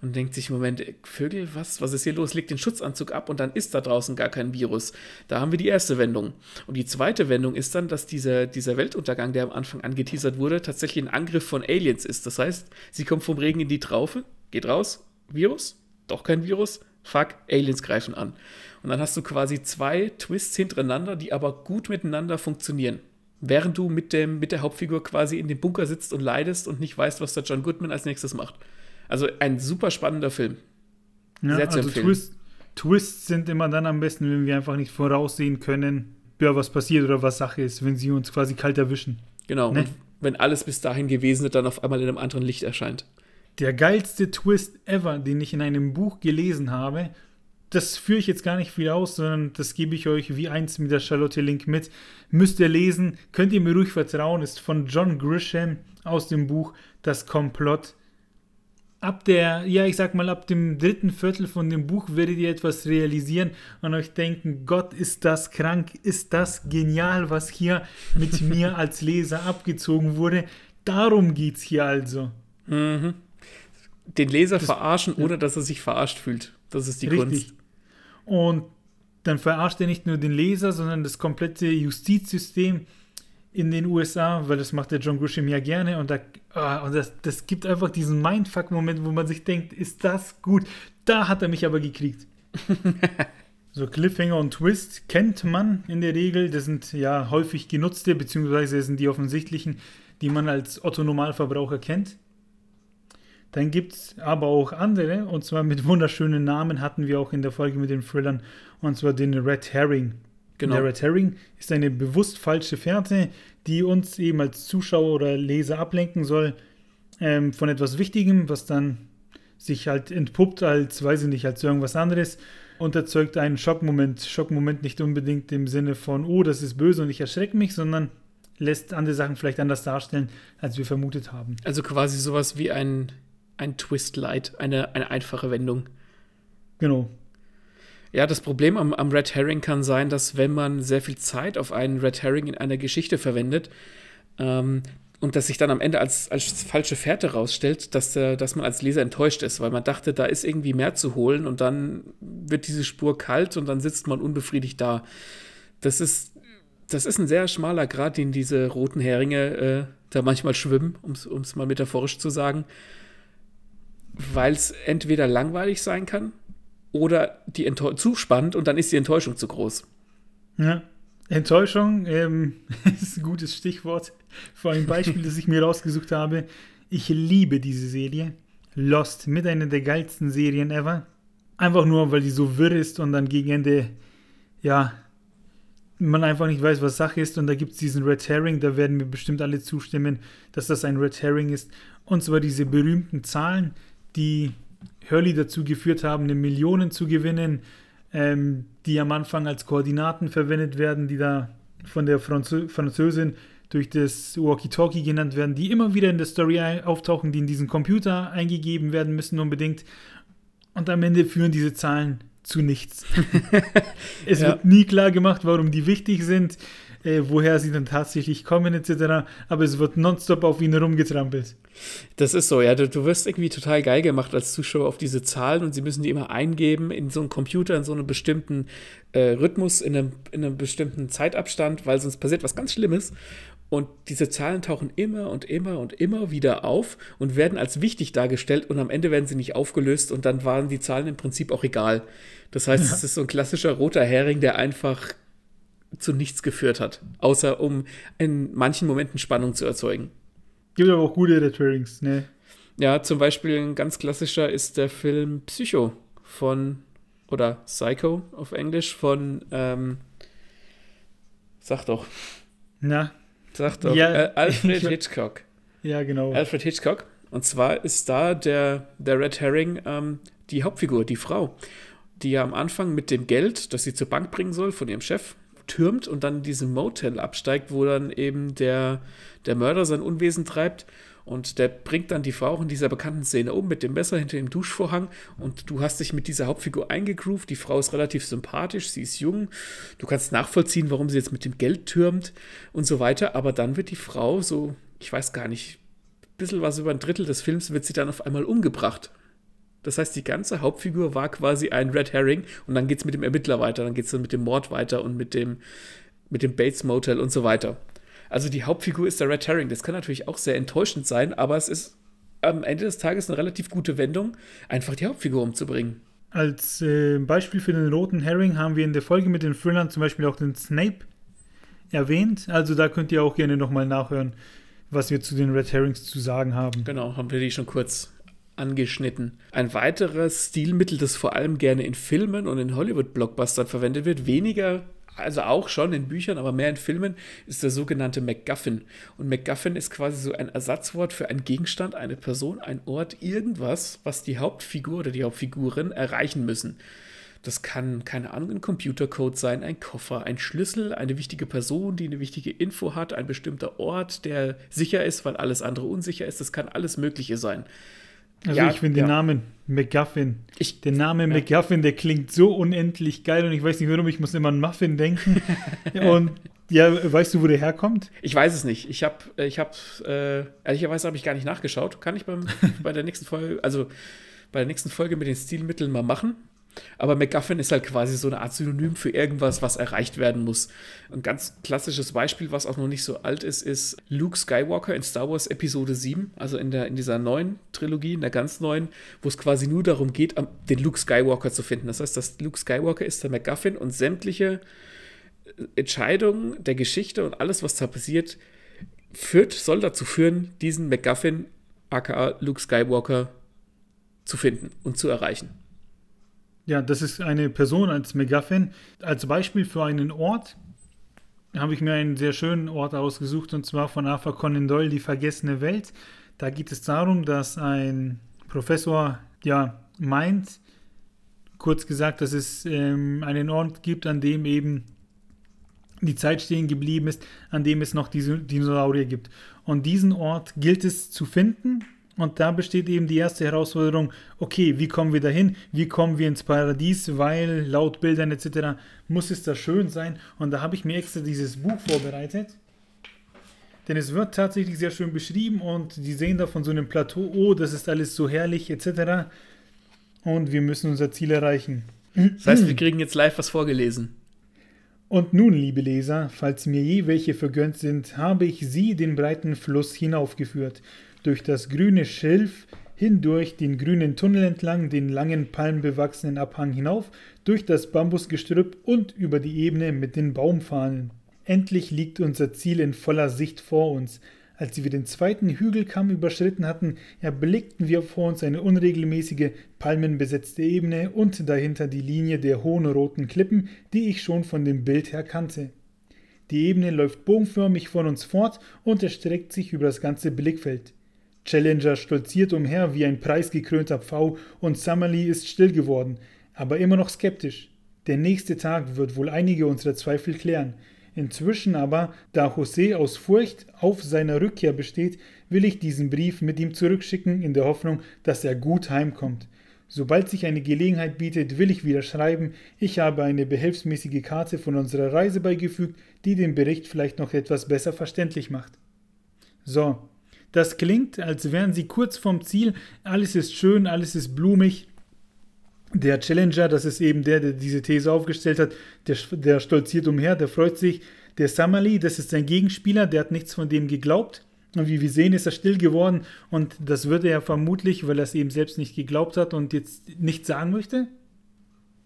und denkt sich, Moment, Vögel, was, was ist hier los? Legt den Schutzanzug ab und dann ist da draußen gar kein Virus. Da haben wir die erste Wendung. Und die zweite Wendung ist dann, dass dieser, dieser Weltuntergang, der am Anfang angeteasert wurde, tatsächlich ein Angriff von Aliens ist. Das heißt, sie kommt vom Regen in die Traufe, geht raus, Virus, doch kein Virus, fuck, Aliens greifen an. Und dann hast du quasi zwei Twists hintereinander, die aber gut miteinander funktionieren. Während du mit, dem, mit der Hauptfigur quasi in dem Bunker sitzt und leidest und nicht weißt, was der John Goodman als nächstes macht. Also ein super spannender Film. Ja, Sehr zu also empfehlen. Twist, Twists sind immer dann am besten, wenn wir einfach nicht voraussehen können, ja, was passiert oder was Sache ist, wenn sie uns quasi kalt erwischen. Genau. Ne? Und wenn alles bis dahin gewesen ist, dann auf einmal in einem anderen Licht erscheint. Der geilste Twist ever, den ich in einem Buch gelesen habe, das führe ich jetzt gar nicht viel aus, sondern das gebe ich euch wie eins mit der Charlotte Link mit. Müsst ihr lesen, könnt ihr mir ruhig vertrauen, ist von John Grisham aus dem Buch Das Komplott ab der, ja, ich sag mal, ab dem dritten Viertel von dem Buch werdet ihr etwas realisieren und euch denken, Gott, ist das krank, ist das genial, was hier mit mir als Leser abgezogen wurde. Darum geht's hier also. Mhm. Den Leser das, verarschen, ja. dass er sich verarscht fühlt. Das ist die Richtig. Kunst. Und dann verarscht er nicht nur den Leser, sondern das komplette Justizsystem, in den USA, weil das macht der John Grisham ja gerne und, da, ah, und das, das gibt einfach diesen Mindfuck-Moment, wo man sich denkt, ist das gut? Da hat er mich aber gekriegt. so Cliffhanger und Twist kennt man in der Regel, das sind ja häufig genutzte, beziehungsweise sind die offensichtlichen, die man als Otto-Normalverbraucher kennt. Dann gibt es aber auch andere, und zwar mit wunderschönen Namen hatten wir auch in der Folge mit den Thrillern, und zwar den Red Herring. Genau. Der Red Herring ist eine bewusst falsche Fährte, die uns eben als Zuschauer oder Leser ablenken soll ähm, von etwas Wichtigem, was dann sich halt entpuppt als, weiß ich nicht, als irgendwas anderes und erzeugt einen Schockmoment. Schockmoment nicht unbedingt im Sinne von, oh, das ist böse und ich erschrecke mich, sondern lässt andere Sachen vielleicht anders darstellen, als wir vermutet haben. Also quasi sowas wie ein, ein Twist-Light, eine, eine einfache Wendung. Genau. Ja, das Problem am, am Red Herring kann sein, dass wenn man sehr viel Zeit auf einen Red Herring in einer Geschichte verwendet, ähm, und das sich dann am Ende als, als falsche Fährte rausstellt, dass, der, dass man als Leser enttäuscht ist, weil man dachte, da ist irgendwie mehr zu holen und dann wird diese Spur kalt und dann sitzt man unbefriedigt da. Das ist, das ist ein sehr schmaler Grad, den diese roten Heringe äh, da manchmal schwimmen, um es mal metaphorisch zu sagen, weil es entweder langweilig sein kann oder die Enttäus zu spannend und dann ist die Enttäuschung zu groß. Ja. Enttäuschung ähm, ist ein gutes Stichwort. Vor allem ein Beispiel, das ich mir rausgesucht habe. Ich liebe diese Serie. Lost mit einer der geilsten Serien ever. Einfach nur, weil die so wirr ist und dann gegen Ende, ja, man einfach nicht weiß, was Sache ist. Und da gibt es diesen Red Herring, da werden mir bestimmt alle zustimmen, dass das ein Red Herring ist. Und zwar diese berühmten Zahlen, die Hurley dazu geführt haben, eine Million zu gewinnen, ähm, die am Anfang als Koordinaten verwendet werden, die da von der Franzö Französin durch das Walkie-Talkie genannt werden, die immer wieder in der Story auftauchen, die in diesen Computer eingegeben werden müssen unbedingt. Und am Ende führen diese Zahlen zu nichts. es ja. wird nie klar gemacht, warum die wichtig sind äh, woher sie dann tatsächlich kommen etc. Aber es wird nonstop auf ihnen rumgetrampelt. Das ist so, ja. Du, du wirst irgendwie total geil gemacht als Zuschauer auf diese Zahlen und sie müssen die immer eingeben in so einen Computer, in so einem bestimmten äh, Rhythmus, in einem, in einem bestimmten Zeitabstand, weil sonst passiert was ganz Schlimmes. Und diese Zahlen tauchen immer und immer und immer wieder auf und werden als wichtig dargestellt und am Ende werden sie nicht aufgelöst und dann waren die Zahlen im Prinzip auch egal. Das heißt, ja. es ist so ein klassischer roter Hering, der einfach zu nichts geführt hat, außer um in manchen Momenten Spannung zu erzeugen. Gibt aber auch gute Returnings, ne? Ja, zum Beispiel ein ganz klassischer ist der Film Psycho von, oder Psycho auf Englisch von, ähm, sag doch. Na? Sag doch. Ja, äh, Alfred Hitchcock. Ja, genau. Alfred Hitchcock. Und zwar ist da der, der Red Herring ähm, die Hauptfigur, die Frau, die ja am Anfang mit dem Geld, das sie zur Bank bringen soll, von ihrem Chef, türmt und dann in diesem Motel absteigt, wo dann eben der, der Mörder sein Unwesen treibt. Und der bringt dann die Frau auch in dieser bekannten Szene um mit dem Messer hinter dem Duschvorhang. Und du hast dich mit dieser Hauptfigur eingegroovt. Die Frau ist relativ sympathisch, sie ist jung. Du kannst nachvollziehen, warum sie jetzt mit dem Geld türmt und so weiter. Aber dann wird die Frau so, ich weiß gar nicht, ein bisschen was über ein Drittel des Films, wird sie dann auf einmal umgebracht. Das heißt, die ganze Hauptfigur war quasi ein Red Herring und dann geht es mit dem Ermittler weiter, dann geht's dann mit dem Mord weiter und mit dem, mit dem Bates Motel und so weiter. Also die Hauptfigur ist der Red Herring. Das kann natürlich auch sehr enttäuschend sein, aber es ist am Ende des Tages eine relativ gute Wendung, einfach die Hauptfigur umzubringen. Als äh, Beispiel für den roten Herring haben wir in der Folge mit den Thrillern zum Beispiel auch den Snape erwähnt. Also da könnt ihr auch gerne nochmal nachhören, was wir zu den Red Herrings zu sagen haben. Genau, haben wir die schon kurz angeschnitten. Ein weiteres Stilmittel, das vor allem gerne in Filmen und in Hollywood-Blockbustern verwendet wird, weniger also auch schon in Büchern, aber mehr in Filmen, ist der sogenannte MacGuffin. Und MacGuffin ist quasi so ein Ersatzwort für einen Gegenstand, eine Person, ein Ort, irgendwas, was die Hauptfigur oder die Hauptfiguren erreichen müssen. Das kann, keine Ahnung, ein Computercode sein, ein Koffer, ein Schlüssel, eine wichtige Person, die eine wichtige Info hat, ein bestimmter Ort, der sicher ist, weil alles andere unsicher ist. Das kann alles Mögliche sein. Also ja, ich finde ja. den Namen McGuffin. Ich, der Name ja. McGuffin, der klingt so unendlich geil und ich weiß nicht warum, ich muss immer an Muffin denken. und ja, weißt du, wo der herkommt? Ich weiß es nicht. Ich habe, äh, ich habe, äh, ehrlicherweise habe ich gar nicht nachgeschaut. Kann ich beim, bei der nächsten Folge, also bei der nächsten Folge mit den Stilmitteln mal machen. Aber MacGuffin ist halt quasi so eine Art Synonym für irgendwas, was erreicht werden muss. Ein ganz klassisches Beispiel, was auch noch nicht so alt ist, ist Luke Skywalker in Star Wars Episode 7, also in, der, in dieser neuen Trilogie, in der ganz neuen, wo es quasi nur darum geht, den Luke Skywalker zu finden. Das heißt, dass Luke Skywalker ist der MacGuffin und sämtliche Entscheidungen der Geschichte und alles, was da passiert, führt, soll dazu führen, diesen MacGuffin, aka Luke Skywalker, zu finden und zu erreichen ja, das ist eine Person als McGuffin. Als Beispiel für einen Ort habe ich mir einen sehr schönen Ort ausgesucht und zwar von Arthur Conan Doyle, Die vergessene Welt. Da geht es darum, dass ein Professor ja meint, kurz gesagt, dass es ähm, einen Ort gibt, an dem eben die Zeit stehen geblieben ist, an dem es noch diese Dinosaurier gibt. Und diesen Ort gilt es zu finden und da besteht eben die erste Herausforderung, okay, wie kommen wir dahin? Wie kommen wir ins Paradies? Weil laut Bildern etc. muss es da schön sein. Und da habe ich mir extra dieses Buch vorbereitet. Denn es wird tatsächlich sehr schön beschrieben und die sehen da von so einem Plateau, oh, das ist alles so herrlich etc. Und wir müssen unser Ziel erreichen. Das heißt, wir kriegen jetzt live was vorgelesen. Und nun, liebe Leser, falls mir je welche vergönnt sind, habe ich sie den breiten Fluss hinaufgeführt durch das grüne Schilf hindurch, den grünen Tunnel entlang, den langen palmbewachsenen Abhang hinauf, durch das Bambusgestrüpp und über die Ebene mit den Baumfahnen. Endlich liegt unser Ziel in voller Sicht vor uns. Als wir den zweiten Hügelkamm überschritten hatten, erblickten wir vor uns eine unregelmäßige, palmenbesetzte Ebene und dahinter die Linie der hohen roten Klippen, die ich schon von dem Bild her kannte. Die Ebene läuft bogenförmig von uns fort und erstreckt sich über das ganze Blickfeld. Challenger stolziert umher wie ein preisgekrönter Pfau und Summerlee ist still geworden, aber immer noch skeptisch. Der nächste Tag wird wohl einige unserer Zweifel klären. Inzwischen aber, da José aus Furcht auf seiner Rückkehr besteht, will ich diesen Brief mit ihm zurückschicken, in der Hoffnung, dass er gut heimkommt. Sobald sich eine Gelegenheit bietet, will ich wieder schreiben. Ich habe eine behelfsmäßige Karte von unserer Reise beigefügt, die den Bericht vielleicht noch etwas besser verständlich macht. So, das klingt, als wären sie kurz vom Ziel. Alles ist schön, alles ist blumig. Der Challenger, das ist eben der, der diese These aufgestellt hat, der, der stolziert umher, der freut sich. Der Samali, das ist sein Gegenspieler, der hat nichts von dem geglaubt. Und wie wir sehen, ist er still geworden und das würde er vermutlich, weil er es eben selbst nicht geglaubt hat und jetzt nichts sagen möchte.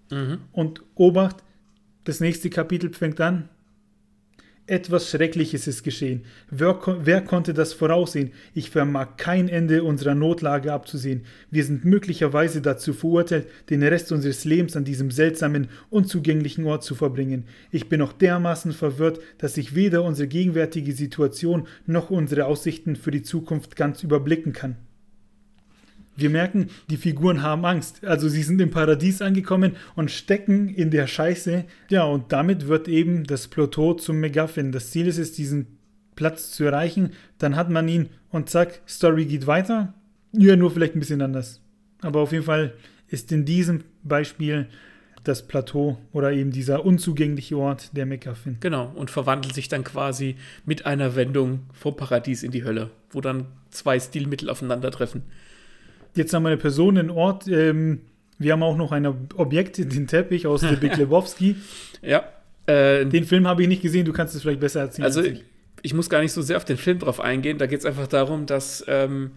Mhm. Und Obacht, das nächste Kapitel fängt an. Etwas Schreckliches ist geschehen. Wer, wer, konnte das voraussehen? Ich vermag kein Ende unserer Notlage abzusehen. Wir sind möglicherweise dazu verurteilt, den Rest unseres Lebens an diesem seltsamen, unzugänglichen Ort zu verbringen. Ich bin noch dermaßen verwirrt, dass ich weder unsere gegenwärtige Situation noch unsere Aussichten für die Zukunft ganz überblicken kann. Wir merken, die Figuren haben Angst. Also sie sind im Paradies angekommen und stecken in der Scheiße. Ja, und damit wird eben das Plateau zum McGuffin. Das Ziel ist es, diesen Platz zu erreichen. Dann hat man ihn und zack, Story geht weiter. Ja, nur vielleicht ein bisschen anders. Aber auf jeden Fall ist in diesem Beispiel das Plateau oder eben dieser unzugängliche Ort der McGuffin. Genau, und verwandelt sich dann quasi mit einer Wendung vom Paradies in die Hölle, wo dann zwei Stilmittel aufeinandertreffen jetzt haben wir eine Person, in Ort. Ähm, wir haben auch noch ein Objekt, den Teppich aus The Big Lebowski. ja. Äh, den Film habe ich nicht gesehen, du kannst es vielleicht besser erzählen. Also, als ich. ich. muss gar nicht so sehr auf den Film drauf eingehen. Da geht es einfach darum, dass, ähm,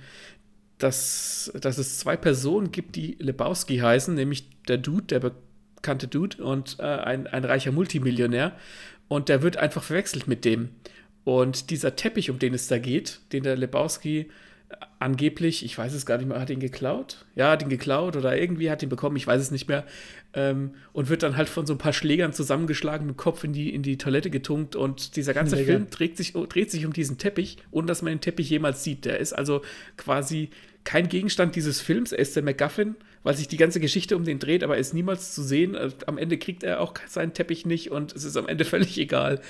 dass, dass es zwei Personen gibt, die Lebowski heißen, nämlich der Dude, der bekannte Dude, und äh, ein, ein reicher Multimillionär. Und der wird einfach verwechselt mit dem. Und dieser Teppich, um den es da geht, den der Lebowski angeblich, ich weiß es gar nicht mehr, hat ihn geklaut? Ja, hat ihn geklaut oder irgendwie hat ihn bekommen, ich weiß es nicht mehr. Ähm, und wird dann halt von so ein paar Schlägern zusammengeschlagen, mit Kopf in die, in die Toilette getunkt und dieser ganze Mega. Film dreht sich, oh, dreht sich um diesen Teppich, ohne dass man den Teppich jemals sieht. Der ist also quasi kein Gegenstand dieses Films, er ist der MacGuffin, weil sich die ganze Geschichte um den dreht, aber er ist niemals zu sehen. Äh, am Ende kriegt er auch seinen Teppich nicht und es ist am Ende völlig egal.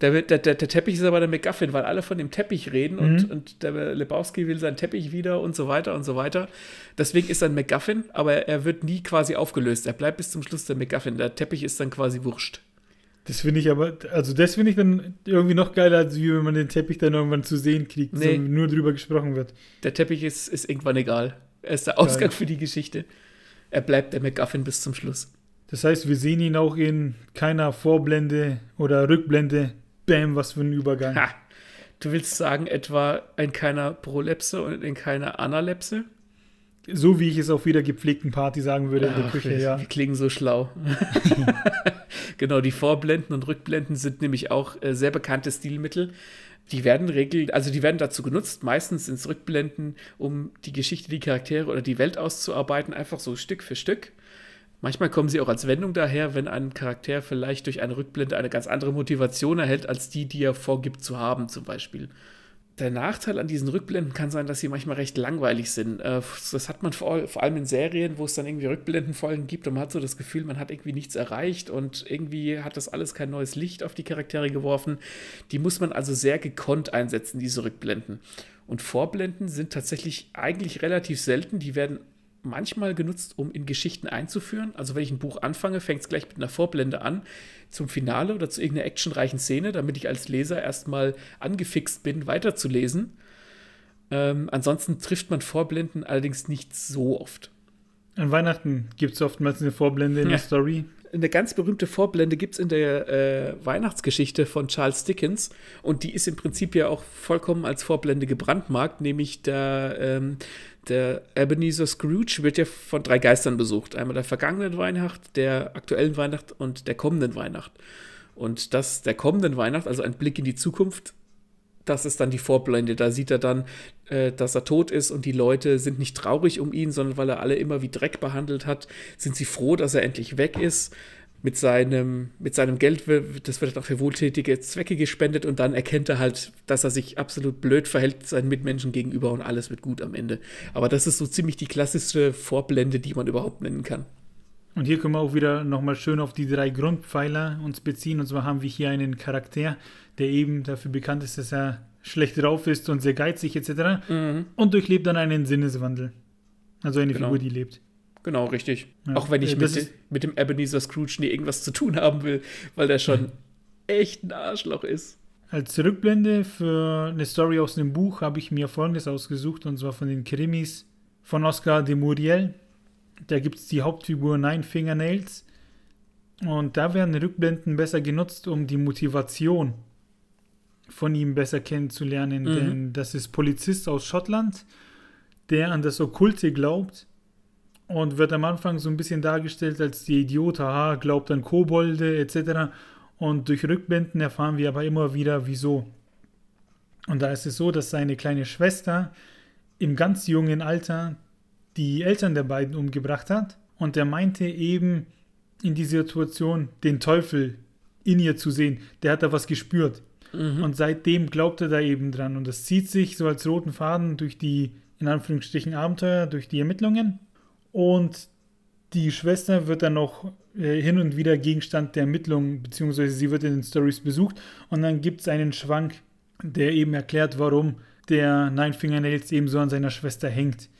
Der, der, der, der, Teppich ist aber der McGuffin, weil alle von dem Teppich reden mhm. und, und der Lebowski will seinen Teppich wieder und so weiter und so weiter. Deswegen ist er ein McGuffin, aber er wird nie quasi aufgelöst. Er bleibt bis zum Schluss der McGuffin. Der Teppich ist dann quasi wurscht. Das finde ich aber, also das finde ich dann irgendwie noch geiler, als wenn man den Teppich dann irgendwann zu sehen kriegt, nee. so nur drüber gesprochen wird. Der Teppich ist, ist irgendwann egal. Er ist der Ausgang Geil. für die Geschichte. Er bleibt der McGuffin bis zum Schluss. Das heißt, wir sehen ihn auch in keiner Vorblende oder Rückblende Bäm, was für ein Übergang. Ha. Du willst sagen, etwa in keiner Prolepse und in keiner Analepse? So wie ich es auf jeder gepflegten Party sagen würde in der ah, Küche, wir, ja. Wir klingen so schlau. genau, die Vorblenden und Rückblenden sind nämlich auch äh, sehr bekannte Stilmittel. Die werden regel, also die werden dazu genutzt, meistens ins Rückblenden, um die Geschichte, die Charaktere oder die Welt auszuarbeiten, einfach so Stück für Stück. Manchmal kommen sie auch als Wendung daher, wenn ein Charakter vielleicht durch eine Rückblende eine ganz andere Motivation erhält, als die, die er vorgibt zu haben, zum Beispiel. Der Nachteil an diesen Rückblenden kann sein, dass sie manchmal recht langweilig sind. Äh, das hat man vor allem in Serien, wo es dann irgendwie Rückblendenfolgen gibt und man hat so das Gefühl, man hat irgendwie nichts erreicht und irgendwie hat das alles kein neues Licht auf die Charaktere geworfen. Die muss man also sehr gekonnt einsetzen, diese Rückblenden. Und Vorblenden sind tatsächlich eigentlich relativ selten. Die werden manchmal genutzt, um in Geschichten einzuführen. Also wenn ich ein Buch anfange, fängt es gleich mit einer Vorblende an zum Finale oder zu irgendeiner actionreichen Szene, damit ich als Leser erstmal angefixt bin, weiterzulesen. Ähm, ansonsten trifft man Vorblenden allerdings nicht so oft. An Weihnachten gibt es oftmals eine Vorblende in ja. der Story. Eine ganz berühmte Vorblende gibt es in der äh, Weihnachtsgeschichte von Charles Dickens und die ist im Prinzip ja auch vollkommen als Vorblende gebrandmarkt, nämlich da ähm, der Ebenezer Scrooge wird ja von drei Geistern besucht. Einmal der vergangenen Weihnacht, der aktuellen Weihnacht und der kommenden Weihnacht. Und das der kommenden Weihnacht, also ein Blick in die Zukunft, das ist dann die Vorblende. Da sieht er dann, äh, dass er tot ist und die Leute sind nicht traurig um ihn, sondern weil er alle immer wie Dreck behandelt hat, sind sie froh, dass er endlich weg ist mit seinem, mit seinem Geld, das wird auch für wohltätige Zwecke gespendet und dann erkennt er halt, dass er sich absolut blöd verhält seinen Mitmenschen gegenüber und alles wird gut am Ende. Aber das ist so ziemlich die klassische Vorblende, die man überhaupt nennen kann. Und hier können wir auch wieder nochmal schön auf die drei Grundpfeiler uns beziehen. Und zwar haben wir hier einen Charakter, der eben dafür bekannt ist, dass er schlecht drauf ist und sehr geizig etc. Mhm. Und durchlebt dann einen Sinneswandel. Also eine genau. Figur, die lebt. Genau, richtig. Ja. Auch wenn ich äh, mit, de, mit, dem Ebenezer Scrooge nie irgendwas zu tun haben will, weil der schon echt ein Arschloch ist. Als Rückblende für eine Story aus einem Buch habe ich mir folgendes ausgesucht, und zwar von den Krimis von Oscar de Muriel. Da gibt es die Hauptfigur Nine Fingernails. Und da werden Rückblenden besser genutzt, um die Motivation von ihm besser kennenzulernen. Mhm. Denn das ist Polizist aus Schottland, der an das Okkulte glaubt und wird am Anfang so ein bisschen dargestellt als die Idiot, haha, glaubt an Kobolde etc. Und durch Rückblenden erfahren wir aber immer wieder, wieso. Und da ist es so, dass seine kleine Schwester im ganz jungen Alter die Eltern der beiden umgebracht hat und er meinte eben in dieser Situation den Teufel in ihr zu sehen. Der hat da was gespürt. Mhm. Und seitdem glaubt er da eben dran. Und das zieht sich so als roten Faden durch die, in Anführungsstrichen, Abenteuer, durch die Ermittlungen. Und die Schwester wird dann noch äh, hin und wieder Gegenstand der Ermittlungen, beziehungsweise sie wird in den Stories besucht. Und dann gibt es einen Schwank, der eben erklärt, warum der Nine Finger Nails eben so an seiner Schwester hängt.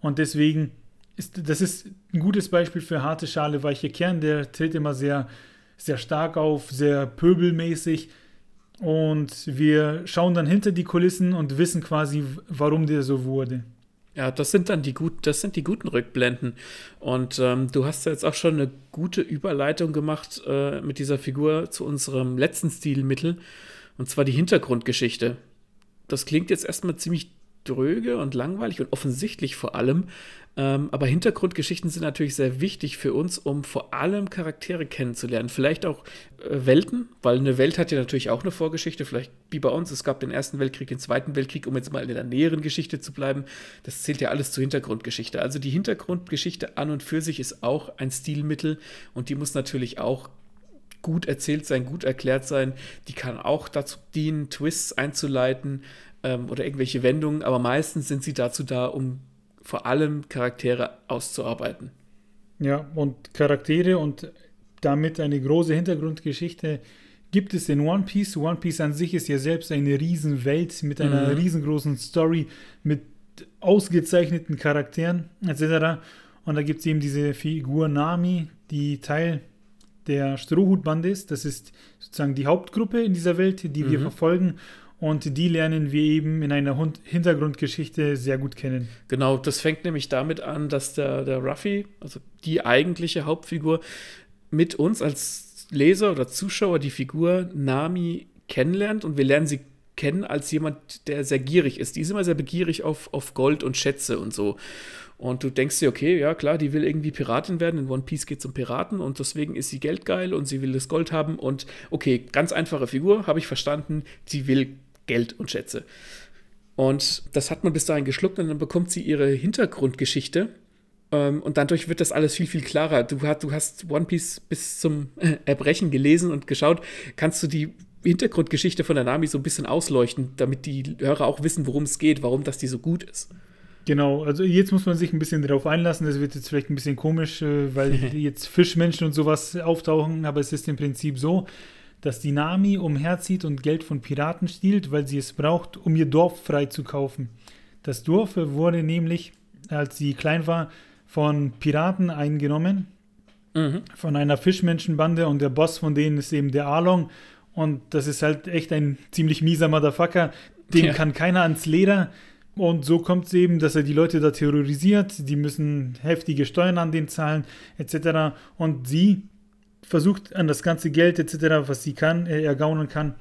Und deswegen ist das ist ein gutes Beispiel für harte Schale, weiche Kern. Der tritt immer sehr, sehr stark auf, sehr pöbelmäßig. Und wir schauen dann hinter die Kulissen und wissen quasi, warum der so wurde. Ja, das sind dann die gut, das sind die guten Rückblenden. Und ähm, du hast ja jetzt auch schon eine gute Überleitung gemacht äh, mit dieser Figur zu unserem letzten Stilmittel, und zwar die Hintergrundgeschichte. Das klingt jetzt erstmal ziemlich dröge und langweilig und offensichtlich vor allem. Ähm, aber Hintergrundgeschichten sind natürlich sehr wichtig für uns, um vor allem Charaktere kennenzulernen. Vielleicht auch äh, Welten, weil eine Welt hat ja natürlich auch eine Vorgeschichte. Vielleicht wie bei uns, es gab den Ersten Weltkrieg, den Zweiten Weltkrieg, um jetzt mal in der näheren Geschichte zu bleiben. Das zählt ja alles zur Hintergrundgeschichte. Also die Hintergrundgeschichte an und für sich ist auch ein Stilmittel und die muss natürlich auch gut erzählt sein, gut erklärt sein. Die kann auch dazu dienen, Twists einzuleiten ähm, oder irgendwelche Wendungen, aber meistens sind sie dazu da, um vor allem Charaktere auszuarbeiten. Ja, und Charaktere und damit eine große Hintergrundgeschichte gibt es in One Piece. One Piece an sich ist ja selbst eine Riesenwelt mit einer mhm. riesengroßen Story, mit ausgezeichneten Charakteren etc. Und da gibt es eben diese Figur Nami, die Teil der Strohhutbande ist. Das ist sozusagen die Hauptgruppe in dieser Welt, die mhm. wir verfolgen. Und die lernen wir eben in einer Hintergrundgeschichte sehr gut kennen. Genau, das fängt nämlich damit an, dass der, der Ruffy, also die eigentliche Hauptfigur, mit uns als Leser oder Zuschauer die Figur Nami kennenlernt und wir lernen sie kennen als jemand, der sehr gierig ist. Die ist immer sehr begierig auf, auf Gold und Schätze und so. Und du denkst dir, okay, ja klar, die will irgendwie Piratin werden. In One Piece geht es um Piraten und deswegen ist sie geldgeil und sie will das Gold haben. Und okay, ganz einfache Figur, habe ich verstanden. Sie will Geld und Schätze. Und das hat man bis dahin geschluckt und dann bekommt sie ihre Hintergrundgeschichte. Ähm, und dadurch wird das alles viel, viel klarer. Du, hat, du hast One Piece bis zum äh, Erbrechen gelesen und geschaut. Kannst du die Hintergrundgeschichte von der Nami so ein bisschen ausleuchten, damit die Hörer auch wissen, worum es geht, warum das die so gut ist? Genau, also jetzt muss man sich ein bisschen darauf einlassen. Das wird jetzt vielleicht ein bisschen komisch, äh, weil jetzt Fischmenschen und sowas auftauchen, aber es ist im Prinzip so, dass die Nami umherzieht und Geld von Piraten stiehlt, weil sie es braucht, um ihr Dorf freizukaufen. Das Dorf wurde nämlich, als sie klein war, von Piraten eingenommen, mhm. von einer Fischmenschenbande und der Boss von denen ist eben der Along und das ist halt echt ein ziemlich mieser Motherfucker, Den ja. kann keiner ans Leder. Und so kommt es eben, dass er die Leute da terrorisiert, die müssen heftige Steuern an den zahlen, etc. Und sie versucht an das ganze Geld etc., was sie kann, äh, ergaunern kann,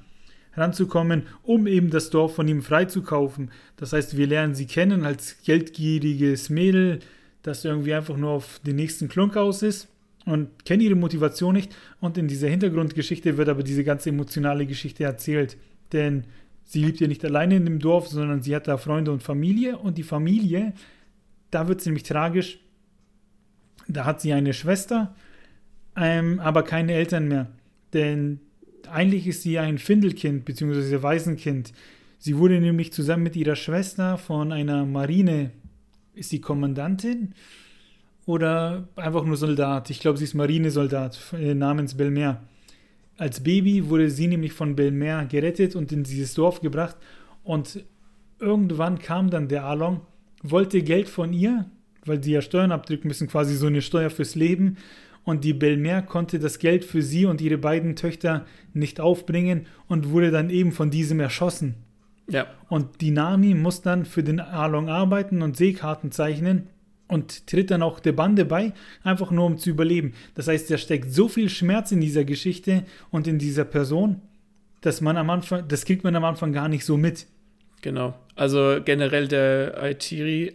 ranzukommen, um eben das Dorf von ihm freizukaufen. Das heißt, wir lernen sie kennen als geldgieriges Mädel, das irgendwie einfach nur auf den nächsten Klunk aus ist und kennen ihre Motivation nicht. Und in dieser Hintergrundgeschichte wird aber diese ganze emotionale Geschichte erzählt. Denn sie lebt ja nicht alleine in dem Dorf, sondern sie hat da Freunde und Familie. Und die Familie, da wird es nämlich tragisch. Da hat sie eine Schwester, ähm, aber keine Eltern mehr. Denn eigentlich ist sie ein Findelkind bzw. Waisenkind. Sie wurde nämlich zusammen mit ihrer Schwester von einer Marine, ist sie Kommandantin oder einfach nur Soldat? Ich glaube, sie ist Marinesoldat äh, namens Belmer. Als Baby wurde sie nämlich von Belmer gerettet und in dieses Dorf gebracht und irgendwann kam dann der Along, wollte Geld von ihr, weil sie ja Steuern abdrücken müssen, quasi so eine Steuer fürs Leben und die Belmer konnte das Geld für sie und ihre beiden Töchter nicht aufbringen und wurde dann eben von diesem erschossen. Ja. Und die Nami muss dann für den Along arbeiten und Seekarten zeichnen und tritt dann auch der Bande bei, einfach nur um zu überleben. Das heißt, da steckt so viel Schmerz in dieser Geschichte und in dieser Person, dass man am Anfang, das kriegt man am Anfang gar nicht so mit. Genau. Also generell der Aichiri,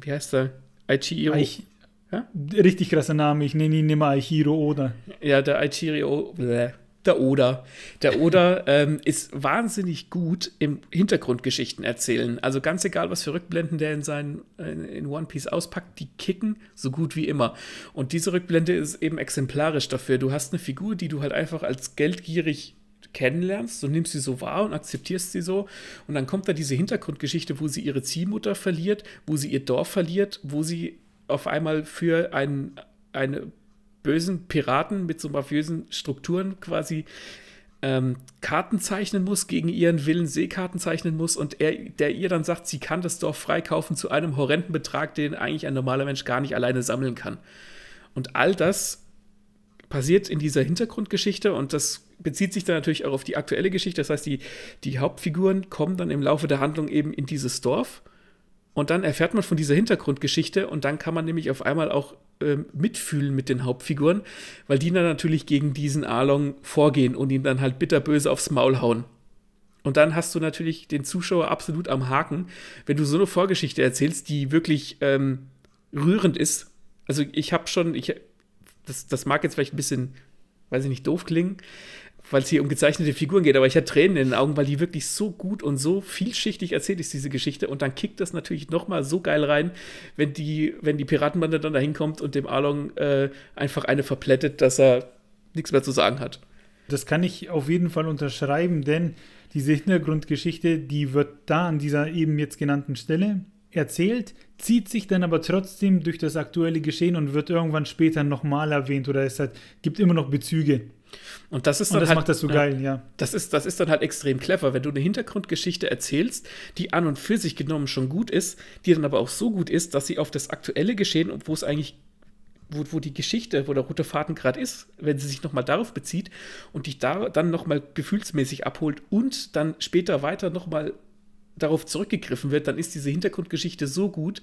wie heißt der? Aichiro. Aich ja? Richtig krasser Name, ich nenne ihn immer Aichiro Oda. Ja, der Aichiro Der Oda. Der Oda ähm, ist wahnsinnig gut im Hintergrundgeschichten erzählen. Also ganz egal, was für Rückblenden der in seinen in, in One Piece auspackt, die kicken so gut wie immer. Und diese Rückblende ist eben exemplarisch dafür. Du hast eine Figur, die du halt einfach als geldgierig kennenlernst und nimmst sie so wahr und akzeptierst sie so. Und dann kommt da diese Hintergrundgeschichte, wo sie ihre Ziehmutter verliert, wo sie ihr Dorf verliert, wo sie auf einmal für einen, einen bösen Piraten mit so mafiösen Strukturen quasi ähm, Karten zeichnen muss, gegen ihren Willen Seekarten zeichnen muss und er, der ihr dann sagt, sie kann das Dorf freikaufen zu einem horrenden Betrag, den eigentlich ein normaler Mensch gar nicht alleine sammeln kann. Und all das passiert in dieser Hintergrundgeschichte und das bezieht sich dann natürlich auch auf die aktuelle Geschichte. Das heißt, die, die Hauptfiguren kommen dann im Laufe der Handlung eben in dieses Dorf und dann erfährt man von dieser Hintergrundgeschichte und dann kann man nämlich auf einmal auch ähm, mitfühlen mit den Hauptfiguren, weil die dann natürlich gegen diesen Arlong vorgehen und ihn dann halt bitterböse aufs Maul hauen. Und dann hast du natürlich den Zuschauer absolut am Haken, wenn du so eine Vorgeschichte erzählst, die wirklich ähm, rührend ist. Also ich habe schon, ich, das, das mag jetzt vielleicht ein bisschen, weiß ich nicht, doof klingen, weil es hier um gezeichnete Figuren geht, aber ich hatte Tränen in den Augen, weil die wirklich so gut und so vielschichtig erzählt ist, diese Geschichte. Und dann kickt das natürlich nochmal so geil rein, wenn die, wenn die Piratenbande dann da hinkommt und dem Arlong äh, einfach eine verplättet, dass er nichts mehr zu sagen hat. Das kann ich auf jeden Fall unterschreiben, denn diese Hintergrundgeschichte, die wird da an dieser eben jetzt genannten Stelle erzählt, zieht sich dann aber trotzdem durch das aktuelle Geschehen und wird irgendwann später nochmal erwähnt oder es hat, gibt immer noch Bezüge und das ist dann und das halt, macht das so äh, geil, ja. Das ist, das ist dann halt extrem clever, wenn du eine Hintergrundgeschichte erzählst, die an und für sich genommen schon gut ist, die dann aber auch so gut ist, dass sie auf das aktuelle Geschehen, wo es eigentlich wo, wo, die Geschichte, wo der rote Faden gerade ist, wenn sie sich nochmal darauf bezieht und dich da dann nochmal gefühlsmäßig abholt und dann später weiter nochmal darauf zurückgegriffen wird, dann ist diese Hintergrundgeschichte so gut,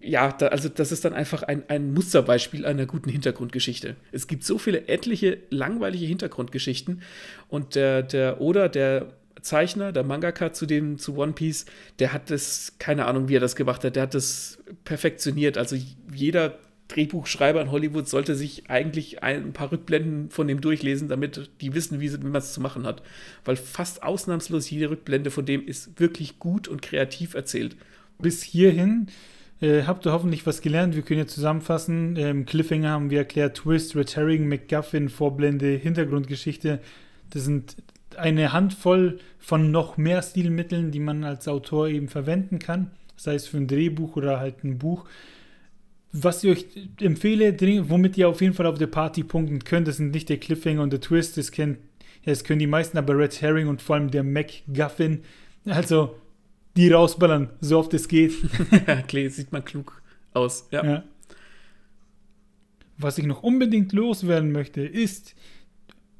ja, da, also das ist dann einfach ein, ein Musterbeispiel einer guten Hintergrundgeschichte. Es gibt so viele etliche langweilige Hintergrundgeschichten und der, der oder der Zeichner, der Mangaka zu dem zu One Piece, der hat das, keine Ahnung, wie er das gemacht hat, der hat das perfektioniert. Also jeder Drehbuchschreiber in Hollywood sollte sich eigentlich ein paar Rückblenden von dem durchlesen, damit die wissen, wie, wie man es zu machen hat. Weil fast ausnahmslos jede Rückblende von dem ist wirklich gut und kreativ erzählt. Bis hierhin äh, habt ihr hoffentlich was gelernt? Wir können jetzt zusammenfassen. Ähm, Cliffhanger haben wir erklärt, Twist, Red Herring, McGuffin, Vorblende, Hintergrundgeschichte. Das sind eine Handvoll von noch mehr Stilmitteln, die man als Autor eben verwenden kann, sei es für ein Drehbuch oder halt ein Buch. Was ich euch empfehle, womit ihr auf jeden Fall auf der Party punkten könnt, das sind nicht der Cliffhanger und der Twist, das, kennt, das können die meisten, aber Red Herring und vor allem der MacGuffin. Also die rausballern, so oft es geht. Klar, sieht man klug aus, ja. ja. Was ich noch unbedingt loswerden möchte, ist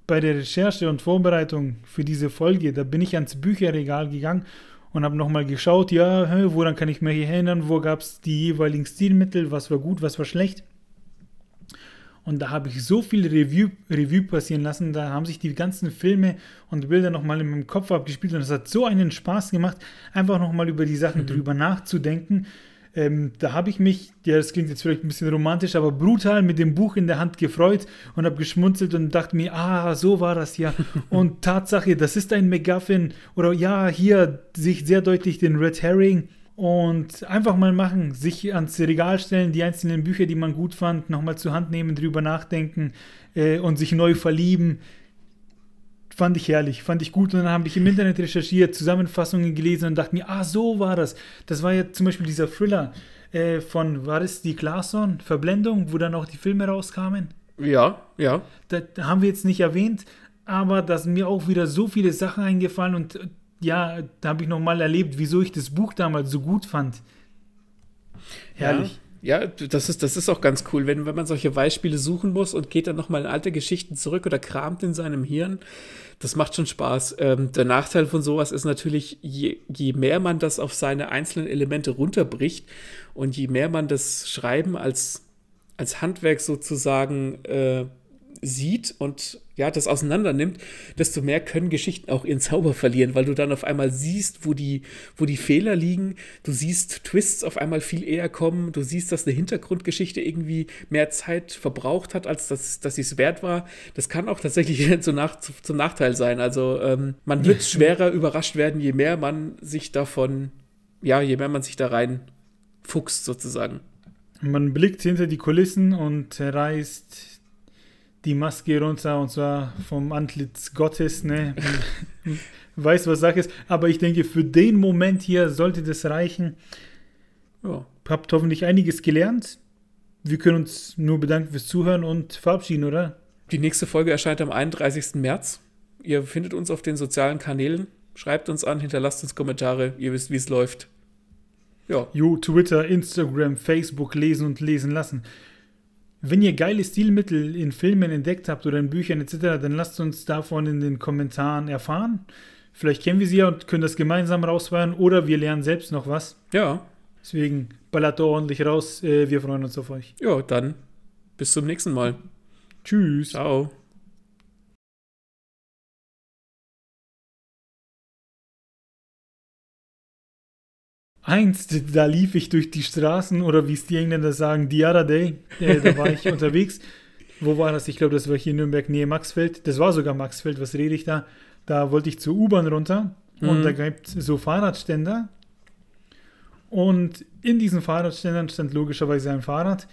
bei der Recherche und Vorbereitung für diese Folge, da bin ich ans Bücherregal gegangen und habe nochmal geschaut, ja, woran kann ich mich erinnern, wo gab es die jeweiligen Stilmittel, was war gut, was war schlecht. Und da habe ich so viel Review, Review passieren lassen. Da haben sich die ganzen Filme und Bilder nochmal in meinem Kopf abgespielt. Und es hat so einen Spaß gemacht, einfach nochmal über die Sachen mhm. drüber nachzudenken. Ähm, da habe ich mich, ja, das klingt jetzt vielleicht ein bisschen romantisch, aber brutal mit dem Buch in der Hand gefreut und habe geschmunzelt und dachte mir, ah, so war das ja. und Tatsache, das ist ein McGuffin. Oder ja, hier sehe ich sehr deutlich den Red Herring. Und einfach mal machen, sich ans Regal stellen, die einzelnen Bücher, die man gut fand, nochmal zur Hand nehmen, drüber nachdenken äh, und sich neu verlieben. Fand ich herrlich, fand ich gut. Und dann habe ich im Internet recherchiert, Zusammenfassungen gelesen und dachte mir, ah, so war das. Das war ja zum Beispiel dieser Thriller äh, von, war das die Glasson, Verblendung, wo dann auch die Filme rauskamen? Ja, ja. Das haben wir jetzt nicht erwähnt, aber da sind mir auch wieder so viele Sachen eingefallen und äh, ja, da habe ich nochmal erlebt, wieso ich das Buch damals so gut fand. Herrlich. Ja. Ja, das ist, das ist auch ganz cool, wenn, wenn man solche Beispiele suchen muss und geht dann nochmal in alte Geschichten zurück oder kramt in seinem Hirn. Das macht schon Spaß. Ähm, der Nachteil von sowas ist natürlich, je, je mehr man das auf seine einzelnen Elemente runterbricht und je mehr man das Schreiben als, als Handwerk sozusagen äh, sieht und ja, das auseinander nimmt, desto mehr können Geschichten auch ihren Zauber verlieren, weil du dann auf einmal siehst, wo die, wo die Fehler liegen, du siehst Twists auf einmal viel eher kommen, du siehst, dass eine Hintergrundgeschichte irgendwie mehr Zeit verbraucht hat, als dass, dass sie es wert war. Das kann auch tatsächlich zum, Nach zum Nachteil sein. Also ähm, man wird schwerer überrascht werden, je mehr man sich davon, ja, je mehr man sich da rein fuchst sozusagen. Man blickt hinter die Kulissen und reißt die Maske runter und zwar vom Antlitz Gottes, ne? Weiß, was Sache ist. Aber ich denke, für den Moment hier sollte das reichen. Ja. Habt hoffentlich einiges gelernt. Wir können uns nur bedanken fürs Zuhören und verabschieden, oder? Die nächste Folge erscheint am 31. März. Ihr findet uns auf den sozialen Kanälen. Schreibt uns an, hinterlasst uns Kommentare. Ihr wisst, wie es läuft. Ja. Jo, Twitter, Instagram, Facebook lesen und lesen lassen. Wenn ihr geile Stilmittel in Filmen entdeckt habt oder in Büchern etc., dann lasst uns davon in den Kommentaren erfahren. Vielleicht kennen wir sie ja und können das gemeinsam rausfahren oder wir lernen selbst noch was. Ja. Deswegen ballert da ordentlich raus. Äh, wir freuen uns auf euch. Ja, dann bis zum nächsten Mal. Tschüss. Ciao. Einst, da lief ich durch die Straßen oder wie es die Engländer sagen, the other day, äh, da war ich unterwegs. Wo war das? Ich glaube, das war hier in Nürnberg, Nähe Maxfeld. Das war sogar Maxfeld, was rede ich da? Da wollte ich zur U-Bahn runter und da mhm. gab es so Fahrradständer. Und in diesen Fahrradständern stand logischerweise ein Fahrrad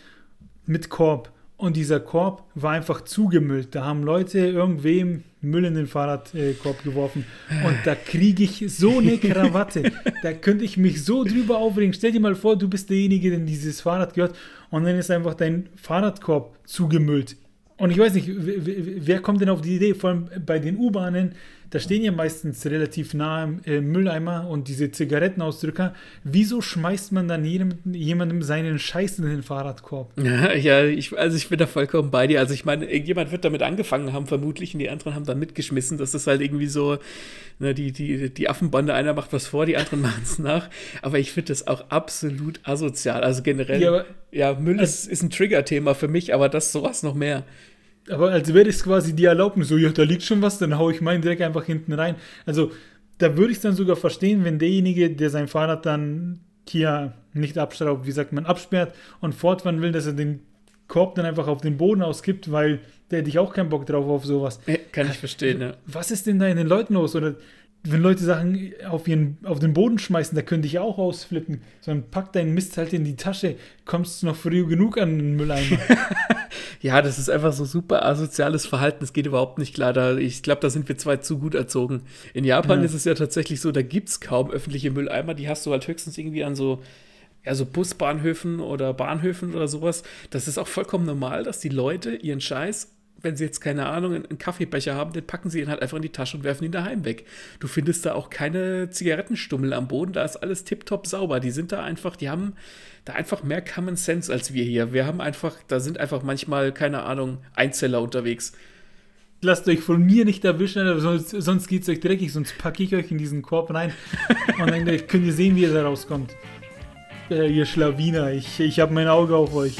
mit Korb. Und dieser Korb war einfach zugemüllt. Da haben Leute irgendwem Müll in den Fahrradkorb geworfen. Und da kriege ich so eine Krawatte. da könnte ich mich so drüber aufregen. Stell dir mal vor, du bist derjenige, der dieses Fahrrad gehört. Und dann ist einfach dein Fahrradkorb zugemüllt. Und ich weiß nicht, wer kommt denn auf die Idee, vor allem bei den U-Bahnen, da stehen ja meistens relativ nah im äh, Mülleimer und diese Zigarettenausdrücker. Wieso schmeißt man dann jedem, jemandem seinen Scheiß in den Fahrradkorb? Ja, ja ich, also ich bin da vollkommen bei dir. Also ich meine, irgendjemand wird damit angefangen haben, vermutlich, und die anderen haben dann mitgeschmissen. Das ist halt irgendwie so, ne, die, die, die Affenbande, einer macht was vor, die anderen machen es nach. Aber ich finde das auch absolut asozial. Also generell, ja, aber, ja Müll also, ist, ist ein Trigger-Thema für mich, aber das sowas noch mehr aber als wäre es quasi die Erlaubnis, so, ja, da liegt schon was, dann haue ich meinen Dreck einfach hinten rein. Also, da würde ich es dann sogar verstehen, wenn derjenige, der sein Fahrrad dann hier nicht abschraubt, wie sagt man, absperrt und fortfahren will, dass er den Korb dann einfach auf den Boden auskippt, weil der hätte ich auch keinen Bock drauf auf sowas. Kann ich verstehen, ne? Was ist denn da in den Leuten los? Oder wenn Leute Sachen auf, ihren, auf den Boden schmeißen, da könnte ich auch ausflippen. Sondern pack deinen Mist halt in die Tasche, kommst du noch früh genug an den Mülleimer. ja, das ist einfach so super asoziales Verhalten, das geht überhaupt nicht klar. Da, ich glaube, da sind wir zwei zu gut erzogen. In Japan ja. ist es ja tatsächlich so, da gibt es kaum öffentliche Mülleimer, die hast du halt höchstens irgendwie an so ja, so Busbahnhöfen oder Bahnhöfen oder sowas, das ist auch vollkommen normal, dass die Leute ihren Scheiß wenn sie jetzt keine Ahnung, einen Kaffeebecher haben, dann packen sie ihn halt einfach in die Tasche und werfen ihn daheim weg. Du findest da auch keine Zigarettenstummel am Boden, da ist alles tiptop sauber. Die sind da einfach, die haben da einfach mehr Common Sense als wir hier. Wir haben einfach, da sind einfach manchmal, keine Ahnung, Einzeller unterwegs. Lasst euch von mir nicht erwischen, sonst, sonst es euch dreckig, sonst packe ich euch in diesen Korb rein und dann könnt ihr sehen, wie ihr da rauskommt. Äh, ihr Schlawiner, ich, ich habe mein Auge auf euch.